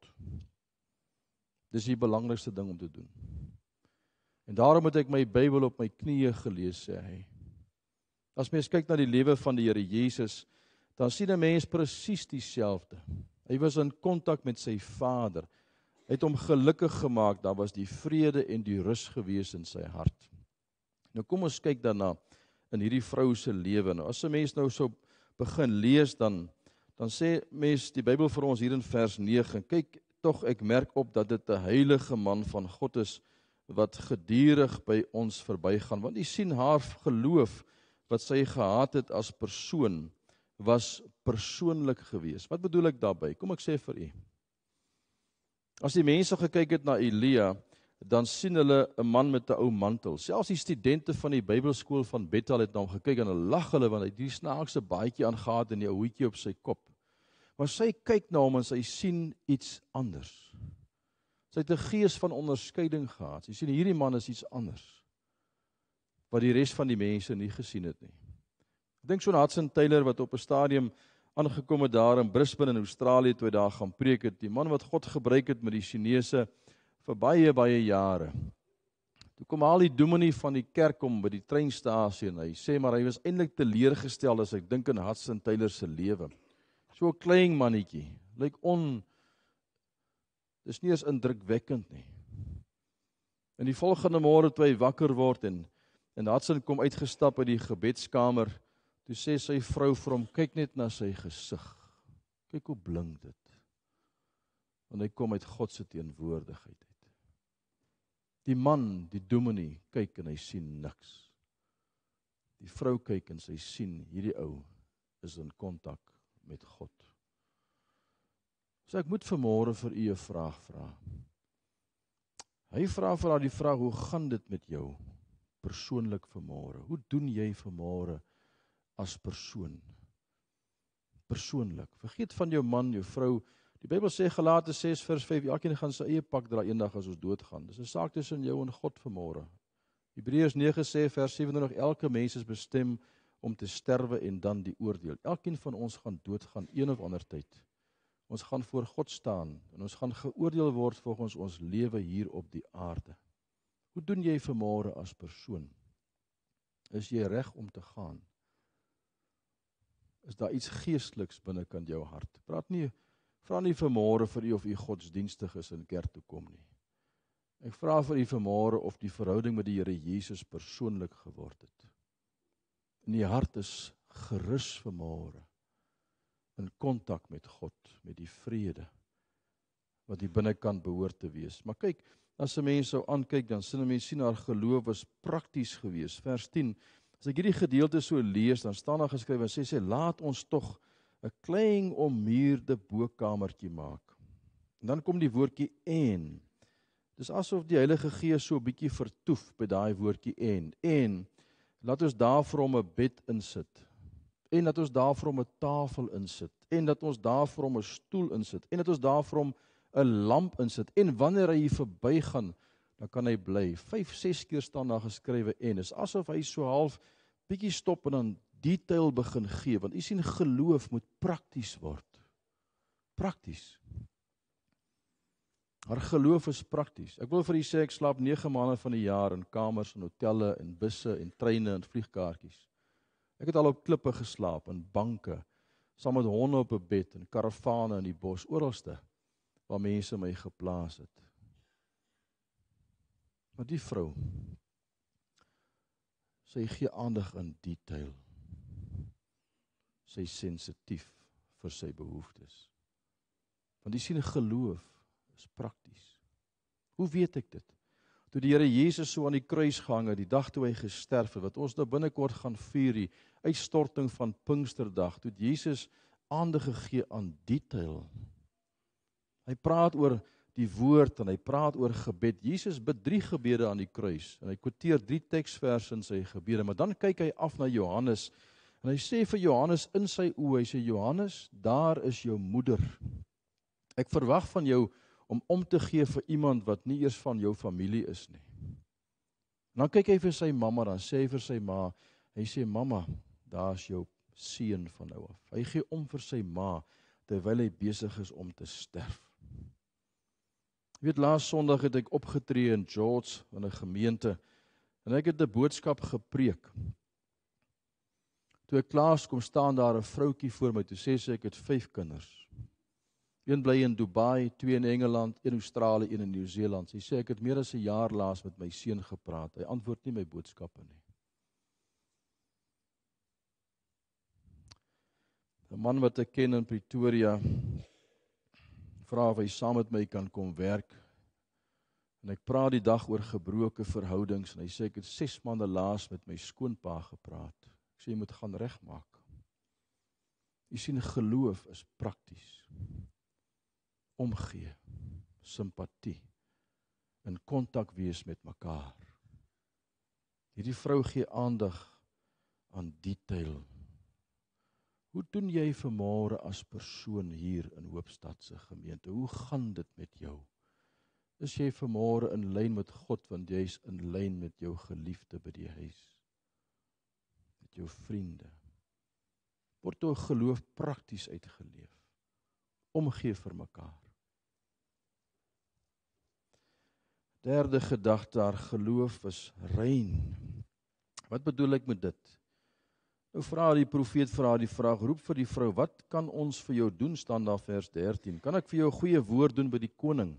Dis die belangrikste ding om te doen. En daarom het ek my Bybel op my knieë gelees, sê hy. As mens kyk na die lewe van die Here Jesus, dan sien 'n mens presies dieselfde. Hy was in kontak met sy Vader. Hy het hom gelukkig gemaak. Daar was die vrede en die rus gewees in sy hart. Nou kom ons kyk daarna in hierdie vrou se lewe. Nou as 'n mens nou so begin lees dan dan sê mens die Bybel vir ons hier in vers 9. Kyk tog ek merk op dat dit 'n heilige man van God is wat gedurig by ons verbygaan want u sien haar geloof wat sy gehad het as persoon was persoonlik geweest. Wat bedoel ek daarmee? Kom ek sê vir u. As die mense gekyk het na Elia, dan sien hulle 'n man met 'n ou mantel. Selfs die studente van die Bybelskool van Bethel het na hom gekyk en hulle lag hulle want hy het die snaakse baadjie aangetree en die ou hoedjie op sy kop. Maar sy kyk na hom en sy sien iets anders. Sy het 'n gees van onderskeiding gehad. Jy sien hierdie man is iets anders wat die res van die mense nie gesien het nie. Ek dink so aan Hudson Taylor wat op 'n stadium aangekom het daar in Brisbane in Australië toe hy daar gaan preek het, die man wat God gebruik het met die Chinese vir baie baie jare. Toe kom al die dominee van die kerk kom by die treinstasie en hy sê maar hy was eintlik teleurgestel as ek dink aan Hudson Taylor se lewe. So 'n klein mannetjie, lyk like on Dis nie eens indrukwekkend nie. In die volgende môre toe hy wakker word en en Hudson kom uitgestap uit die gebedskamer, toe sê sy vrou vir hom: "Kyk net na sy gesig. Kyk hoe blink dit." Want hy kom uit God se teenwoordigheid uit. Die man, die dominee, kyk en hy sien niks. Die vrou kyk en sy sien hierdie ou is in kontak met God. So ek moet vanmôre vir u 'n vraag vra. Hy vra vir haar die vraag: "Hoe gaan dit met jou persoonlik vanmôre? Hoe doen jy vanmôre as persoon?" Persoonlik. Vergeet van jou man, jou vrou. Die Bybel sê Galate 6:5, elkeen gaan sy eie pad dra eendag as ons doodgaan. Dis 'n saak tussen jou en God vanmôre. Hebreërs 9 sê vers 27: "Elke mens is bestem om te sterwe en dan die oordeel. Elkeen van ons gaan doodgaan een of ander tyd." Ons gaan voor God staan en ons gaan geoordeel word volgens ons lewe hier op die aarde. Hoe doen jy vermore as persoon? Is jy reg om te gaan? Is daar iets geestliks binnekant jou hart? Praat nie vra nie vermore vir u of u godsdienstig is in kerk toe kom nie. Ek vra vir u vermore of die verhouding met die Here Jesus persoonlik geword het. In die hart is gerus vermore in kontak met God, met die vrede wat die binnekant behoort te wees. Maar kyk, as 'n mens sou aankyk, dan sien 'n mens sien haar geloof was prakties geweest. Vers 10. As ek hierdie gedeelte so lees, dan staan daar geskryf en sê sê laat ons tog 'n klein ommuurde bokkamertjie maak. En dan kom die woordjie en. Dis asof die Heilige Gees so 'n bietjie vertoef by daai woordjie en. En laat ons daar vir hom 'n bed insit en dat ons daarvoor om 'n tafel insit en dat ons daarvoor om 'n stoel insit en dat ons daarvoor om 'n lamp insit en wanneer hy verbygaan dan kan hy bly 5 6 keer staan daar geskrywe en is asof hy so half bietjie stop en dan detail begin gee want u sien geloof moet prakties word prakties haar geloof is prakties ek wil vir u sê ek slaap 9 maande van die jaar in kamers en hotelle en busse en treine en vliegkaartjies Ek het al op klippe geslaap en banke, saam met honde op 'n bed en karavane in die bos, oralste waar mense my geplaas het. Maar die vrou sy gee aandag aan detail. Sy sensitief vir sy behoeftes. Want jy sien geloof is prakties. Hoe weet ek dit? toe die Here Jesus so aan die kruis gehang het, die dag toe hy gesterf het, wat ons nou binnekort gaan vier, die uitstorting van Pinksterdag, toe Jesus aandag gegee aan detail. Hy praat oor die woord en hy praat oor gebed. Jesus bid drie gebede aan die kruis en hy quoteer drie teksverse in sy gebede, maar dan kyk hy af na Johannes en hy sê vir Johannes in sy oë, hy sê Johannes, daar is jou moeder. Ek verwag van jou om om te gee vir iemand wat nie eers van jou familie is nie. En dan kyk hy vir sy mamma, dan sê hy vir sy ma, hy sê mamma, daar's jou seun van nou af. Hy gee om vir sy ma terwyl hy besig is om te sterf. Jy weet laas Sondag het ek opgetree in George in 'n gemeente en ek het 'n boodskap gepreek. Toe ek klaar kom staan daar 'n vroutjie voor my toe sê sy ek het 5 kinders. Een bly in Dubai, twee in Engeland, een in Australië, een in Nieu-Seeland. Sy sê ek het meer as 'n jaar laas met my seun gepraat. Hy antwoord nie my boodskappe nie. 'n Man wat ek ken in Pretoria vra of hy saam met my kan kom werk. En ek praat die dag oor gebroke verhoudings en hy sê ek het 6 maande laas met my skoonpa gepraat. Ek sê jy moet gaan regmaak. Jy sien geloof is prakties omgee, simpatie, in kontak wees met mekaar. Hierdie vrou gee aandag aan detail. Hoe doen jy vermôre as persoon hier in Hoopstad se gemeente? Hoe gaan dit met jou? Is jy vermôre in lyn met God want jy's in lyn met jou geliefde by die huis? Met jou vriende? Word jou geloof prakties uitgeleef? Omgee vir mekaar. Derde gedagte haar geloof is rein. Wat bedoel ek met dit? Nou vra die profeet vra die vraag, roep vir die vrou, wat kan ons vir jou doen staan daar vers 13? Kan ek vir jou 'n goeie woord doen by die koning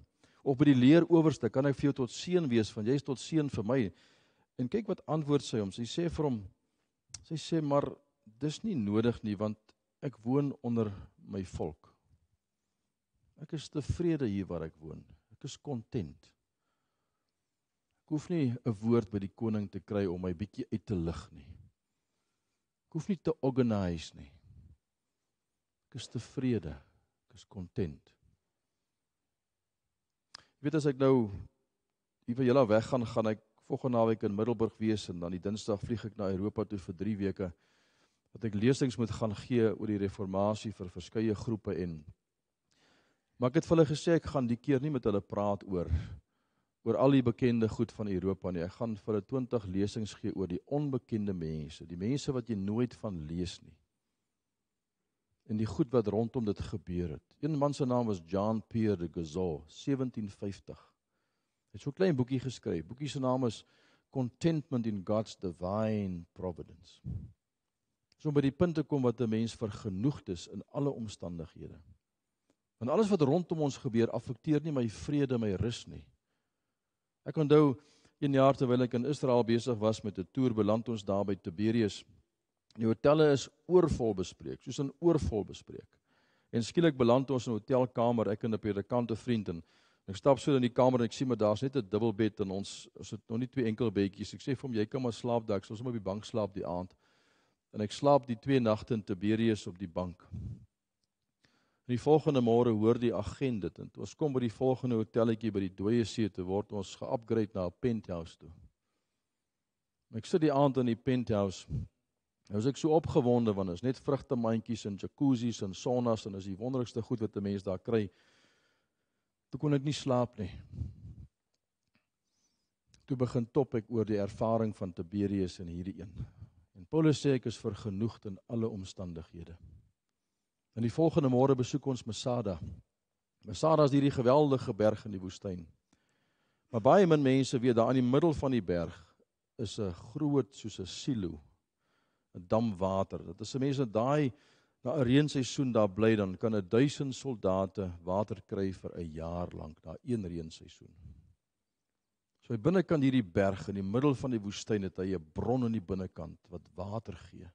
of by die leerowerste? Kan ek vir jou tot seën wees want jy is tot seën vir my? En kyk wat antwoord sy hom. Sy sê vir hom sy sê maar dis nie nodig nie want ek woon onder my volk. Ek is tevrede hier waar ek woon. Ek is content. Ek hoef nie 'n woord by die koning te kry om my bietjie uit te lig nie. Ek hoef nie te organise nie. Ek is tevrede. Ek is content. Jy weet as ek nou hier van julle weg gaan, gaan ek volgende naweek in Middelburg wees en dan die Dinsdag vlieg ek na Europa toe vir 3 weke wat ek lesings moet gaan gee oor die reformatie vir verskeie groepe en maar ek het vir hulle gesê ek gaan die keer nie met hulle praat oor oor al die bekende goed van Europa nie. Ek gaan vir hulle 20 lesings gee oor die onbekende mense, die mense wat jy nooit van lees nie. En die goed wat rondom dit gebeur het. Een man se naam was Jean Pierre de Gazot, 1750. Hy het so 'n klein boekie geskryf. Boekie se naam is Contentment in God's Divine Providence. So by die punt te kom wat 'n mens vergenoegd is in alle omstandighede. Want alles wat rondom ons gebeur, affekteer nie my vrede, my rus nie. Ek onthou een jaar terwyl ek in Israel besig was met 'n toer beland ons daar by Tiberius. Die hotelle is oorvol bespreek, soos 'n oorvol bespreek. En skielik beland ons in 'n hotelkamer, ek en 'n predikante vriend en ek stap so in die kamer en ek sien maar daar's net 'n dubbelbed en ons ons het nog nie twee enkel bedjies. Ek sê vir hom jy kan maar slaap daar, ek sal sommer op die bank slaap die aand. En ek slaap die twee nagte in Tiberius op die bank. En die volgende môre hoor die agent dit en ons kom by die volgende hotelletjie by die Dooie See te word ons ge-upgrade na 'n penthouse toe. En ek sit die aand in die penthouse. Nou is ek so opgewonde want ons net vrugtemandjies en jacuzzis en saunas en is die wonderlikste goed wat 'n mens daar kry. Toe kon ek nie slaap nie. Toe begin top ek oor die ervaring van Tiberius in hierdie een. En Paulus sê ek is vergenoegd in alle omstandighede. In die volgende môre besoek ons Masada. Masada is hierdie geweldige berg in die woestyn. Maar baie min mense weet daar in die middel van die berg is 'n groot soos 'n silo, 'n dam water. Dit is 'n mense nou daai na 'n reenseisoen daar bly dan kan 'n 1000 soldate water kry vir 'n jaar lank na een reenseisoen. So binnekant hierdie berg in die middel van die woestyn het hy 'n bron in die binnekant wat water gee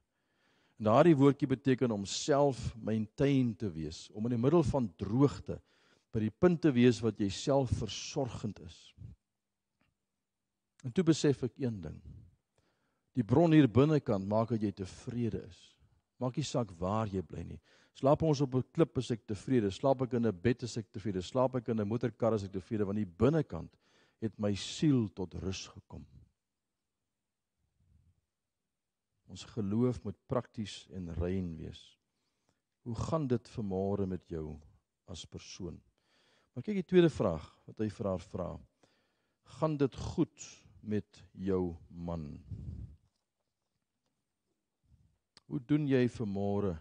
Daardie woordjie beteken om self maintain te wees, om in die middel van droogte by die punt te wees wat jy self versorgend is. En toe besef ek een ding. Die bron hier binnekant maak dat jy tevrede is. Maak nie saak waar jy bly nie. Slaap ons op 'n klip as ek tevrede, slaap ek in 'n bed as ek tevrede, slaap ek in 'n motorkar as ek tevrede, want die binnekant het my siel tot rus gekom. Ons geloof moet prakties en rein wees. Hoe gaan dit vanmôre met jou as persoon? Maar kyk die tweede vraag wat hy vir haar vra. Gaan dit goed met jou man? Hoe doen jy vanmôre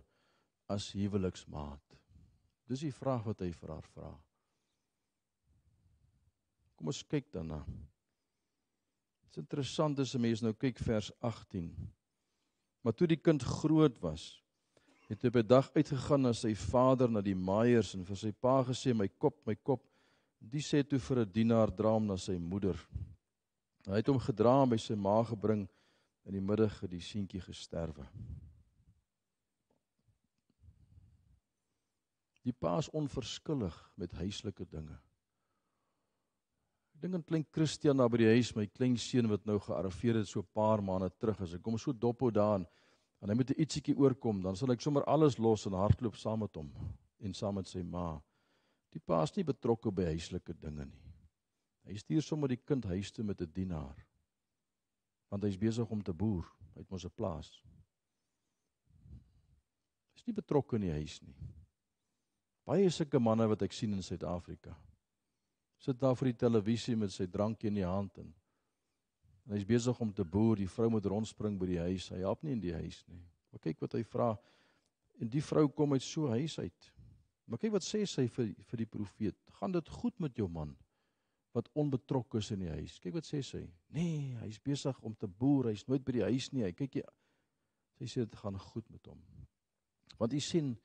as huweliksmaat? Dis die vraag wat hy vir haar vra. Kom ons kyk daarna. Dit's interessant as 'n mens nou kyk vers 18. Maar toe die kind groot was, het hy by dag uitgegaan na sy vader na die maaiers en vir sy pa gesê: "My kop, my kop." Die sê toe vir 'n dienaar: "Dra hom na sy moeder." Hy het hom gedra en by sy ma gebring in die middag het die seentjie gesterwe. Die pa is onverskillig met huislike dinge dink aan klein Christian daar by die huis, my klein seun wat nou gearriveer het so 'n paar maande terug. As ek kom so dop hou daan en hy moet 'n ietsiekie oorkom, dan sal ek sommer alles los en hardloop saam met hom en saam met sy ma. Die pa is nie betrokke by huislike dinge nie. Hy stuur sommer die kind huis toe met 'n die dienaar. Want hy's besig om te boer, hy het mos 'n plaas. Hy's nie betrokke in die huis nie. Baie sulke manne wat ek sien in Suid-Afrika sit daar voor die televisie met sy drankie in die hand en, en hy's besig om te boer. Die vrou moet rondspring by die huis. Hy help nie in die huis nie. Maar kyk wat hy vra. En die vrou kom uit so huis uit. Maar kyk wat sê sy vir vir die profeet. Gaan dit goed met jou man wat onbetrokke is in die huis? Kyk wat sê sy. Nee, hy's besig om te boer. Hy's nooit by die huis nie. Hy kyk jy sy sê dit gaan goed met hom. Want u sien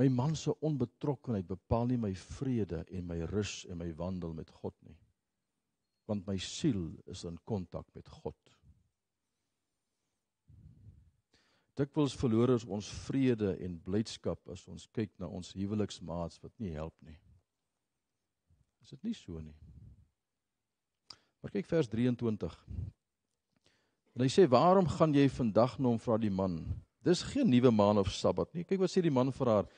My man se onbetrokkenheid bepaal nie my vrede en my rus en my wandel met God nie. Want my siel is in kontak met God. Dikwels verloor ons ons vrede en blydskap as ons kyk na ons huweliksmaats wat nie help nie. Is dit nie so nie? Maar kyk vers 23. En hy sê: "Waarom gaan jy vandag na nou hom vra die man? Dis geen nuwe maan of Sabbat nie." Kyk wat sê die man vir haar: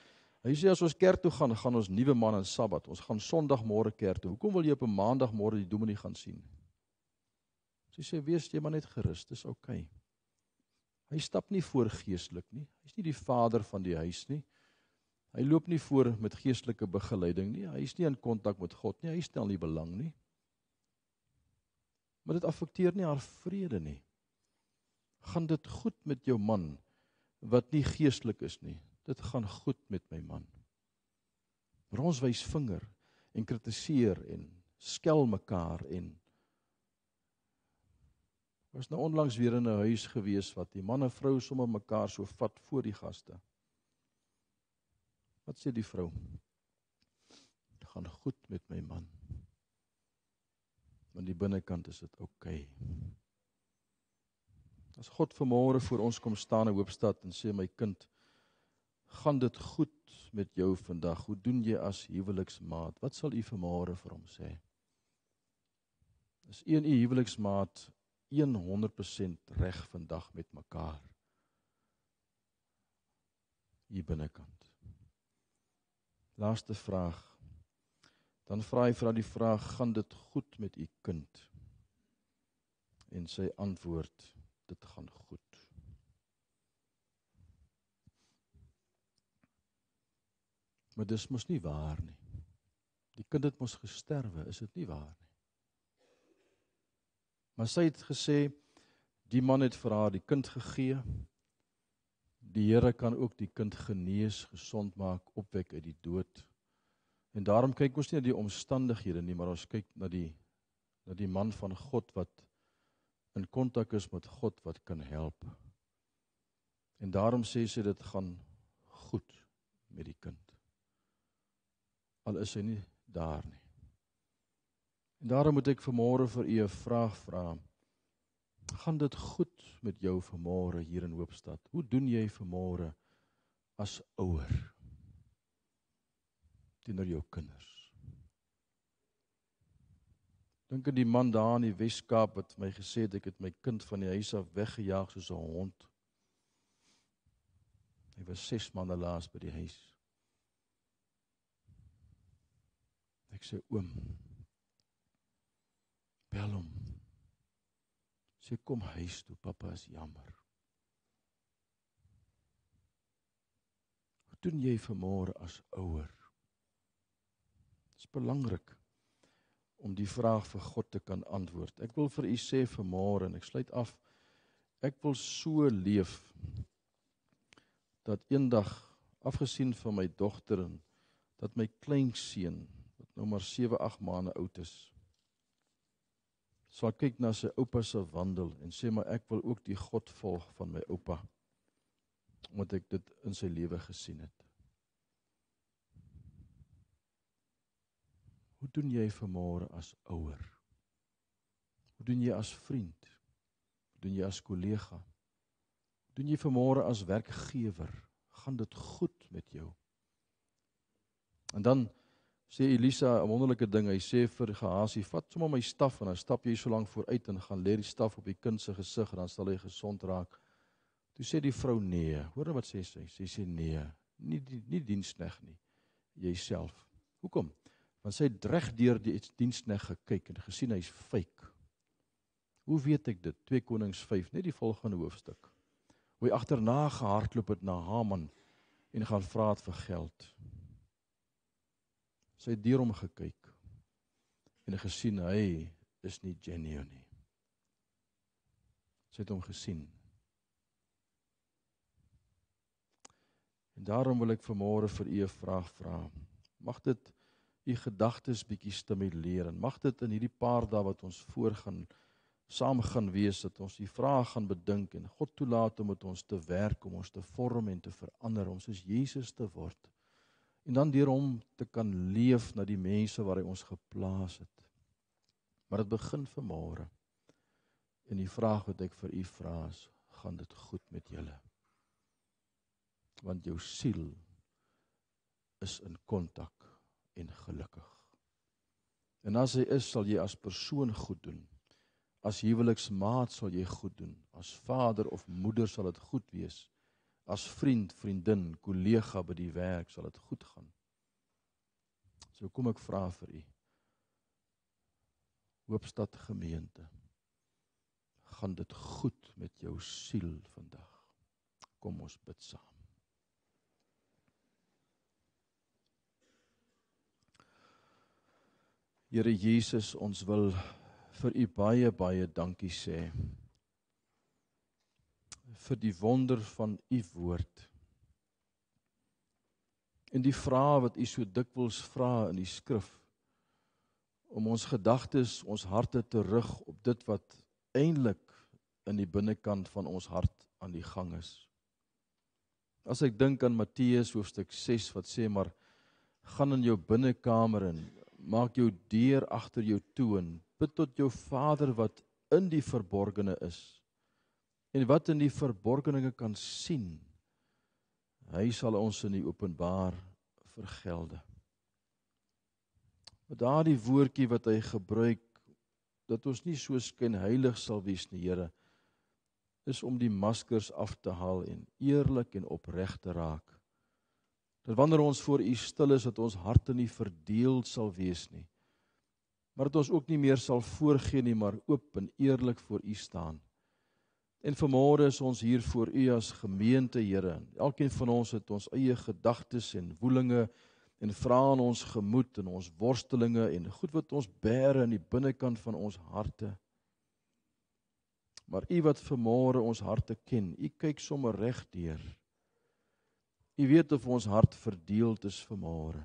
Hy sê as ons kerk toe gaan, gaan ons nuwe man aan Sabbat. Ons gaan Sondagmôre kerk toe. Hoekom wil jy op 'n Maandagmôre die dominee gaan sien? Sy sê wees jy maar net gerus, dis oukei. Okay. Hy stap nie voor geestelik nie. Hy's nie die vader van die huis nie. Hy loop nie voor met geestelike begeleiding nie. Hy's nie in kontak met God nie. Hy stel nie belang nie. Maar dit affekteer nie haar vrede nie. Gaan dit goed met jou man wat nie geestelik is nie? dit gaan goed met my man. Maar ons wys vinger en kritiseer en skel mekaar en was nou onlangs weer in 'n huis gewees wat die man en vrou sommer mekaar so vat voor die gaste. Wat sê die vrou? Dit gaan goed met my man. Want die binnekant is dit oukei. Okay. As God vanmôre voor ons kom staan in Hoopstad en sê my kind, gaan dit goed met jou vandag? Hoe doen jy as huweliksmaat? Wat sal u vanmôre vir hom sê? Is u en u huweliksmaat 100% reg vandag met mekaar? U binnekant. Laaste vraag. Dan vra hy vir die vraag, gaan dit goed met u kind? En sy antwoord, dit gaan goed. Maar dis mos nie waar nie. Die kind het mos gesterwe, is dit nie waar nie? Maar sy het gesê die man het vir haar die kind gegee. Die Here kan ook die kind genees, gesond maak, opwek uit die dood. En daarom kyk ons nie na die omstandighede nie, maar ons kyk na die na die man van God wat in kontak is met God wat kan help. En daarom sê sy dit gaan goed met die kind al is hy nie daar nie. En daarom moet ek vanmôre vir u 'n vraag vra. Gaan dit goed met jou vanmôre hier in Hoopstad? Hoe doen jy vanmôre as ouer teenoor jou kinders? Dink aan die man daar in die Wes-Kaap wat my gesê het ek het my kind van die huis af weggejaag soos 'n hond. Hy was 6 maande laas by die huis. Ek sê oom. Bel hom. Sê kom huis toe, pappa is jammer. Wat doen jy vanmôre as ouer? Dit is belangrik om die vraag vir God te kan antwoord. Ek wil vir u sê vanmôre en ek sluit af. Ek wil so leef dat eendag afgesien van my dogter en dat my kleinseun nou maar 7, 8 maande oud is. Sou kyk na sy oupa se wandel en sê maar ek wil ook die God volg van my oupa omdat ek dit in sy lewe gesien het. Hoe doen jy vermoor as ouer? Hoe doen jy as vriend? Hoe doen jy as kollega? Hoe doen jy vermoor as werkgewer? Gaan dit goed met jou? En dan sê Elisa 'n wonderlike ding. Hy sê vir Gehasi: "Vat sommer my staf en dan stap jy so lank vooruit en gaan lê die staf op die kind se gesig en dan sal hy gesond raak." Toe sê die vrou: "Nee." Hoor nou wat sê sy? Sy sê: "Nee, nie die, nie diensneg nie. Jouself." Hoekom? Want sy het reg deur die diensneg gekyk en gesien hy's fake. Hoe weet ek dit? 2 Konings 5, net die volgende hoofstuk. Hoe hy agterna gehardloop het na Haman en gaan vraat vir geld sy deur hom gekyk en gesien hy is nie genuine nie. Sy het hom gesien. En daarom wil ek vanmôre vir u 'n vraag vra. Mag dit u gedagtes bietjie stimuleer en mag dit in hierdie paar dae wat ons voorgaan saam gaan wees dat ons die vrae gaan bedink en God toelaat om met ons te werk om ons te vorm en te verander om soos Jesus te word en dan deur hom te kan leef na die mense waar hy ons geplaas het. Maar dit begin vanmôre. En die vraag wat ek vir u vra is, gaan dit goed met julle? Want jou siel is in kontak en gelukkig. En as hy is, sal jy as persoon goed doen. As huweliksmaat sal jy goed doen. As vader of moeder sal dit goed wees as vriend, vriendin, kollega by die werk sal dit goed gaan. So kom ek vra vir u. Hoopstad gemeente. Gaan dit goed met jou siel vandag? Kom ons bid saam. Here Jesus, ons wil vir u baie baie dankie sê vir die wonder van u woord. En die vrae wat u so dikwels vra in die skrif om ons gedagtes, ons harte te rig op dit wat eintlik in die binnekant van ons hart aan die gang is. As ek dink aan Matteus hoofstuk 6 wat sê maar gaan in jou binnekamer en maak jou deur agter jou toe en bid tot jou Vader wat in die verborgene is en wat in die verborgeninge kan sien hy sal ons in die openbaar vergelde. Met daardie woordjie wat hy gebruik dat ons nie so skyn heilig sal wees nie Here is om die maskers af te haal en eerlik en opreg te raak. Dat wanneer ons voor U stil is dat ons harte nie verdeel sal wees nie. Maar dat ons ook nie meer sal voorgee nie maar oop en eerlik voor U staan. En vanmôre is ons hier voor U as gemeente, Here. Elkeen van ons het ons eie gedagtes en woelinge en vrae in ons gemoed en ons worstelinge en goed wat ons bære in die binnekant van ons harte. Maar U wat vanmôre ons harte ken, U kyk sommer reg, Heer. U weet of ons hart verdeeld is vanmôre.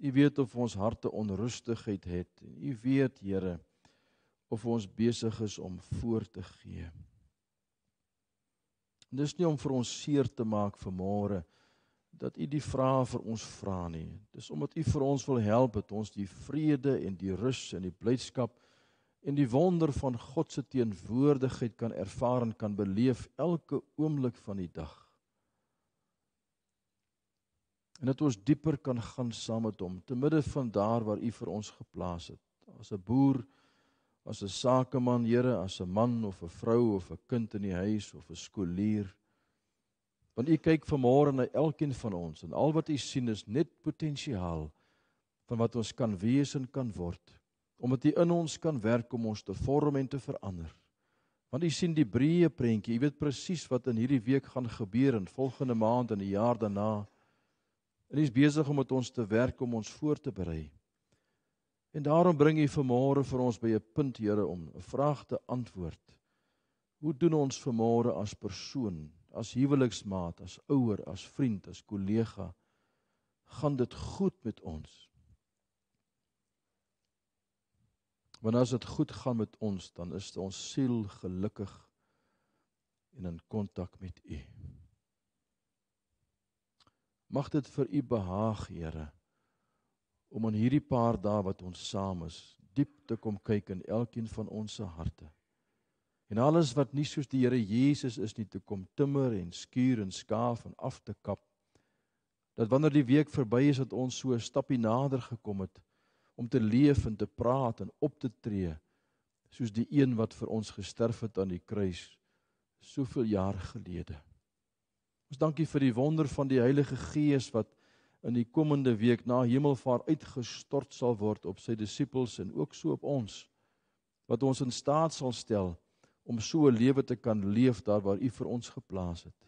U weet of ons harte onrustigheid het. U weet, Here, of ons besig is om voor te gee. Dis nie om vir ons seer te maak vanmôre dat u die vrae vir ons vra nie. Dis omdat u vir ons wil help dat ons die vrede en die rus en die blydskap en die wonder van God se teenwoordigheid kan ervaar en kan beleef elke oomblik van die dag. En dat ons dieper kan gaan saam met hom te midde van daar waar u vir ons geplaas het. As 'n boer as 'n sakeman, Here, as 'n man of 'n vrou of 'n kind in die huis of 'n skoolleer. Want U kyk vanmôre na elkeen van ons en al wat U sien is net potensiaal van wat ons kan wees en kan word. Omdat U in ons kan werk om ons te vorm en te verander. Want U sien die breë prentjie. U weet presies wat in hierdie week gaan gebeur en volgende maand en die jaar daarna. En U is besig om met ons te werk om ons voor te berei. En daarom bring U vanmôre vir ons by 'n punt, Here, om 'n vraag te antwoord. Hoe doen ons vanmôre as persoon, as huweliksmaat, as ouer, as vriend, as kollega? Gaan dit goed met ons? Want as dit goed gaan met ons, dan is ons siel gelukkig en in kontak met U. Mag dit vir U behaag, Here om in hierdie paar dae wat ons saam is, diep te kom kyk in elkeen van ons se harte. En alles wat nie soos die Here Jesus is nie te kom timmer en skuur en skaaf en af te kap. Dat wanneer die week verby is dat ons so 'n stappie nader gekom het om te leef en te praat en op te tree soos die een wat vir ons gesterf het aan die kruis soveel jaar gelede. Ons dankie vir die wonder van die Heilige Gees wat in die komende week na hemelvaart uitgestort sal word op sy disippels en ook so op ons wat ons in staat sal stel om so 'n lewe te kan leef daar waar U vir ons geplaas het.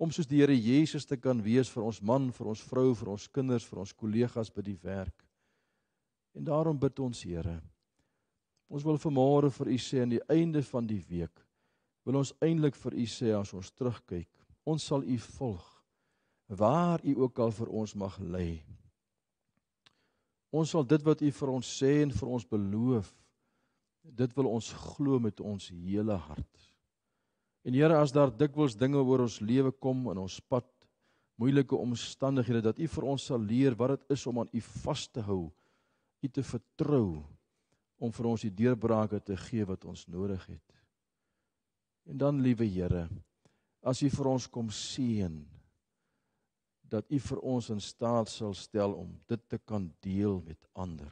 Om soos die Here Jesus te kan wees vir ons man, vir ons vrou, vir ons kinders, vir ons kollegas by die werk. En daarom bid ons Here. Ons wil vanmôre vir U sê aan die einde van die week wil ons eintlik vir U sê as ons terugkyk, ons sal U volg waar u ook al vir ons mag lei. Ons sal dit wat u vir ons sê en vir ons beloof, dit wil ons glo met ons hele hart. En Here, as daar dikwels dinge oor ons lewe kom in ons pad, moeilike omstandighede dat u vir ons sal leer wat dit is om aan u vas te hou, u te vertrou om vir ons die deurbrake te gee wat ons nodig het. En dan, liewe Here, as u vir ons kom seën, dat u vir ons in staat sal stel om dit te kan deel met ander.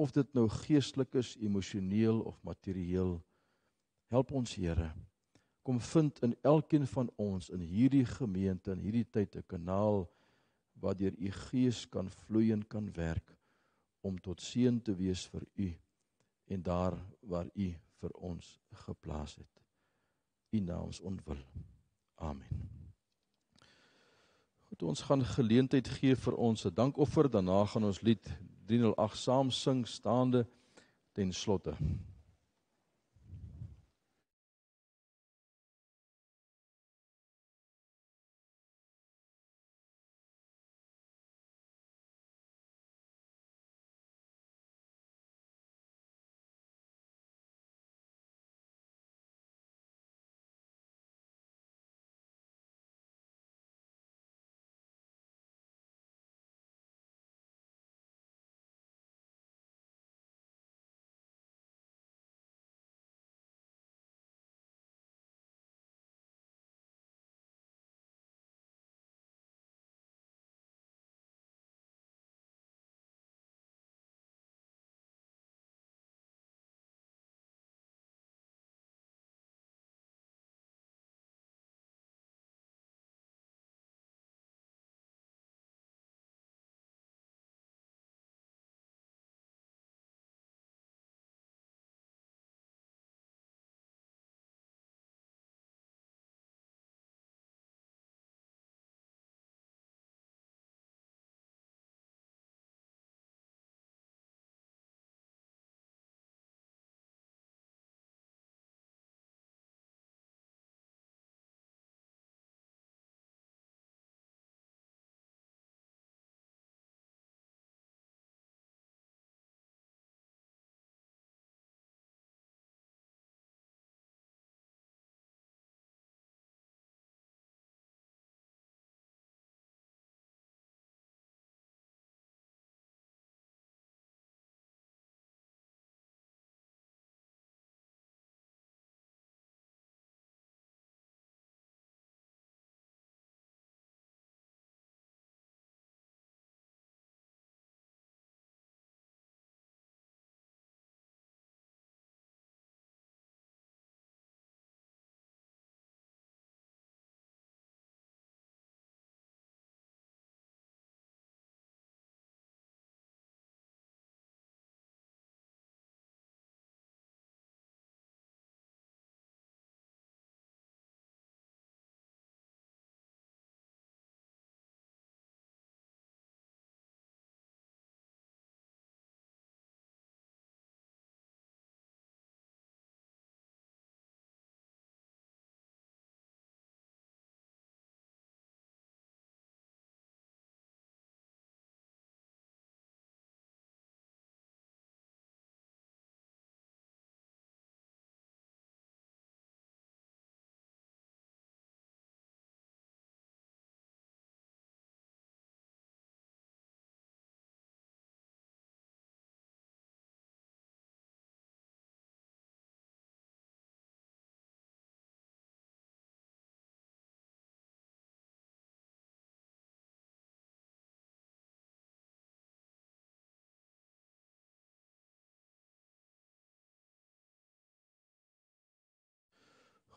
Of dit nou geestelik is, emosioneel of materieel, help ons Here. Kom vind in elkeen van ons in hierdie gemeente en hierdie tyd 'n kanaal waar deur u gees kan vloei en kan werk om tot seën te wees vir u en daar waar u vir ons geplaas het. In naam ons ontwil. Amen. Dat ons gaan geleentheid gee vir ons 'n dankoffer, daarna gaan ons lied 308 saam sing staande ten slotte.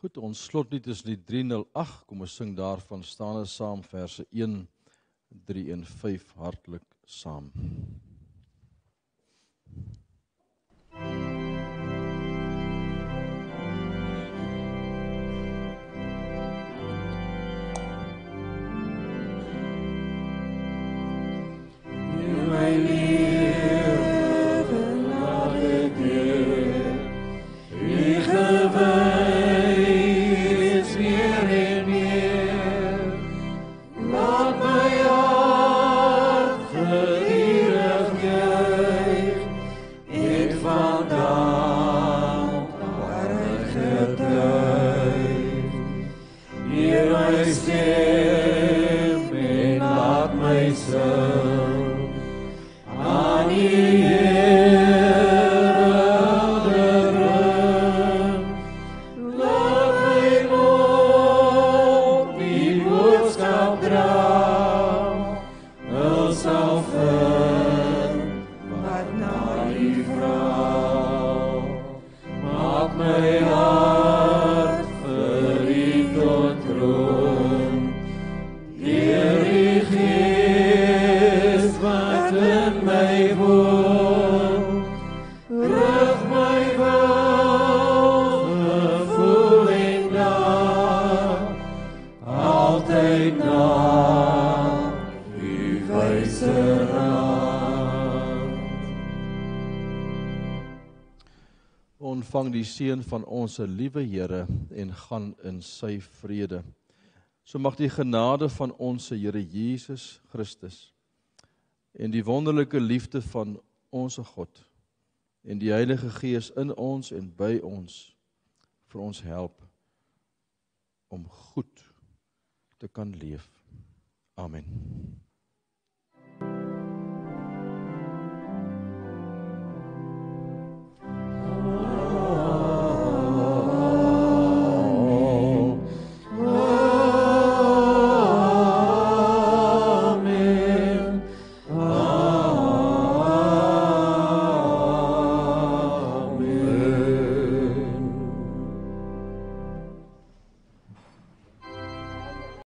Goed, ons slot net is die 308. Kom ons sing daarvan staan ons saam verse 1 3 en 5 hartlik saam. Hmm. die seën van ons liewe Here en gaan in sy vrede. So mag die genade van ons Here Jesus Christus en die wonderlike liefde van ons God en die Heilige Gees in ons en by ons vir ons help om goed te kan leef. Amen.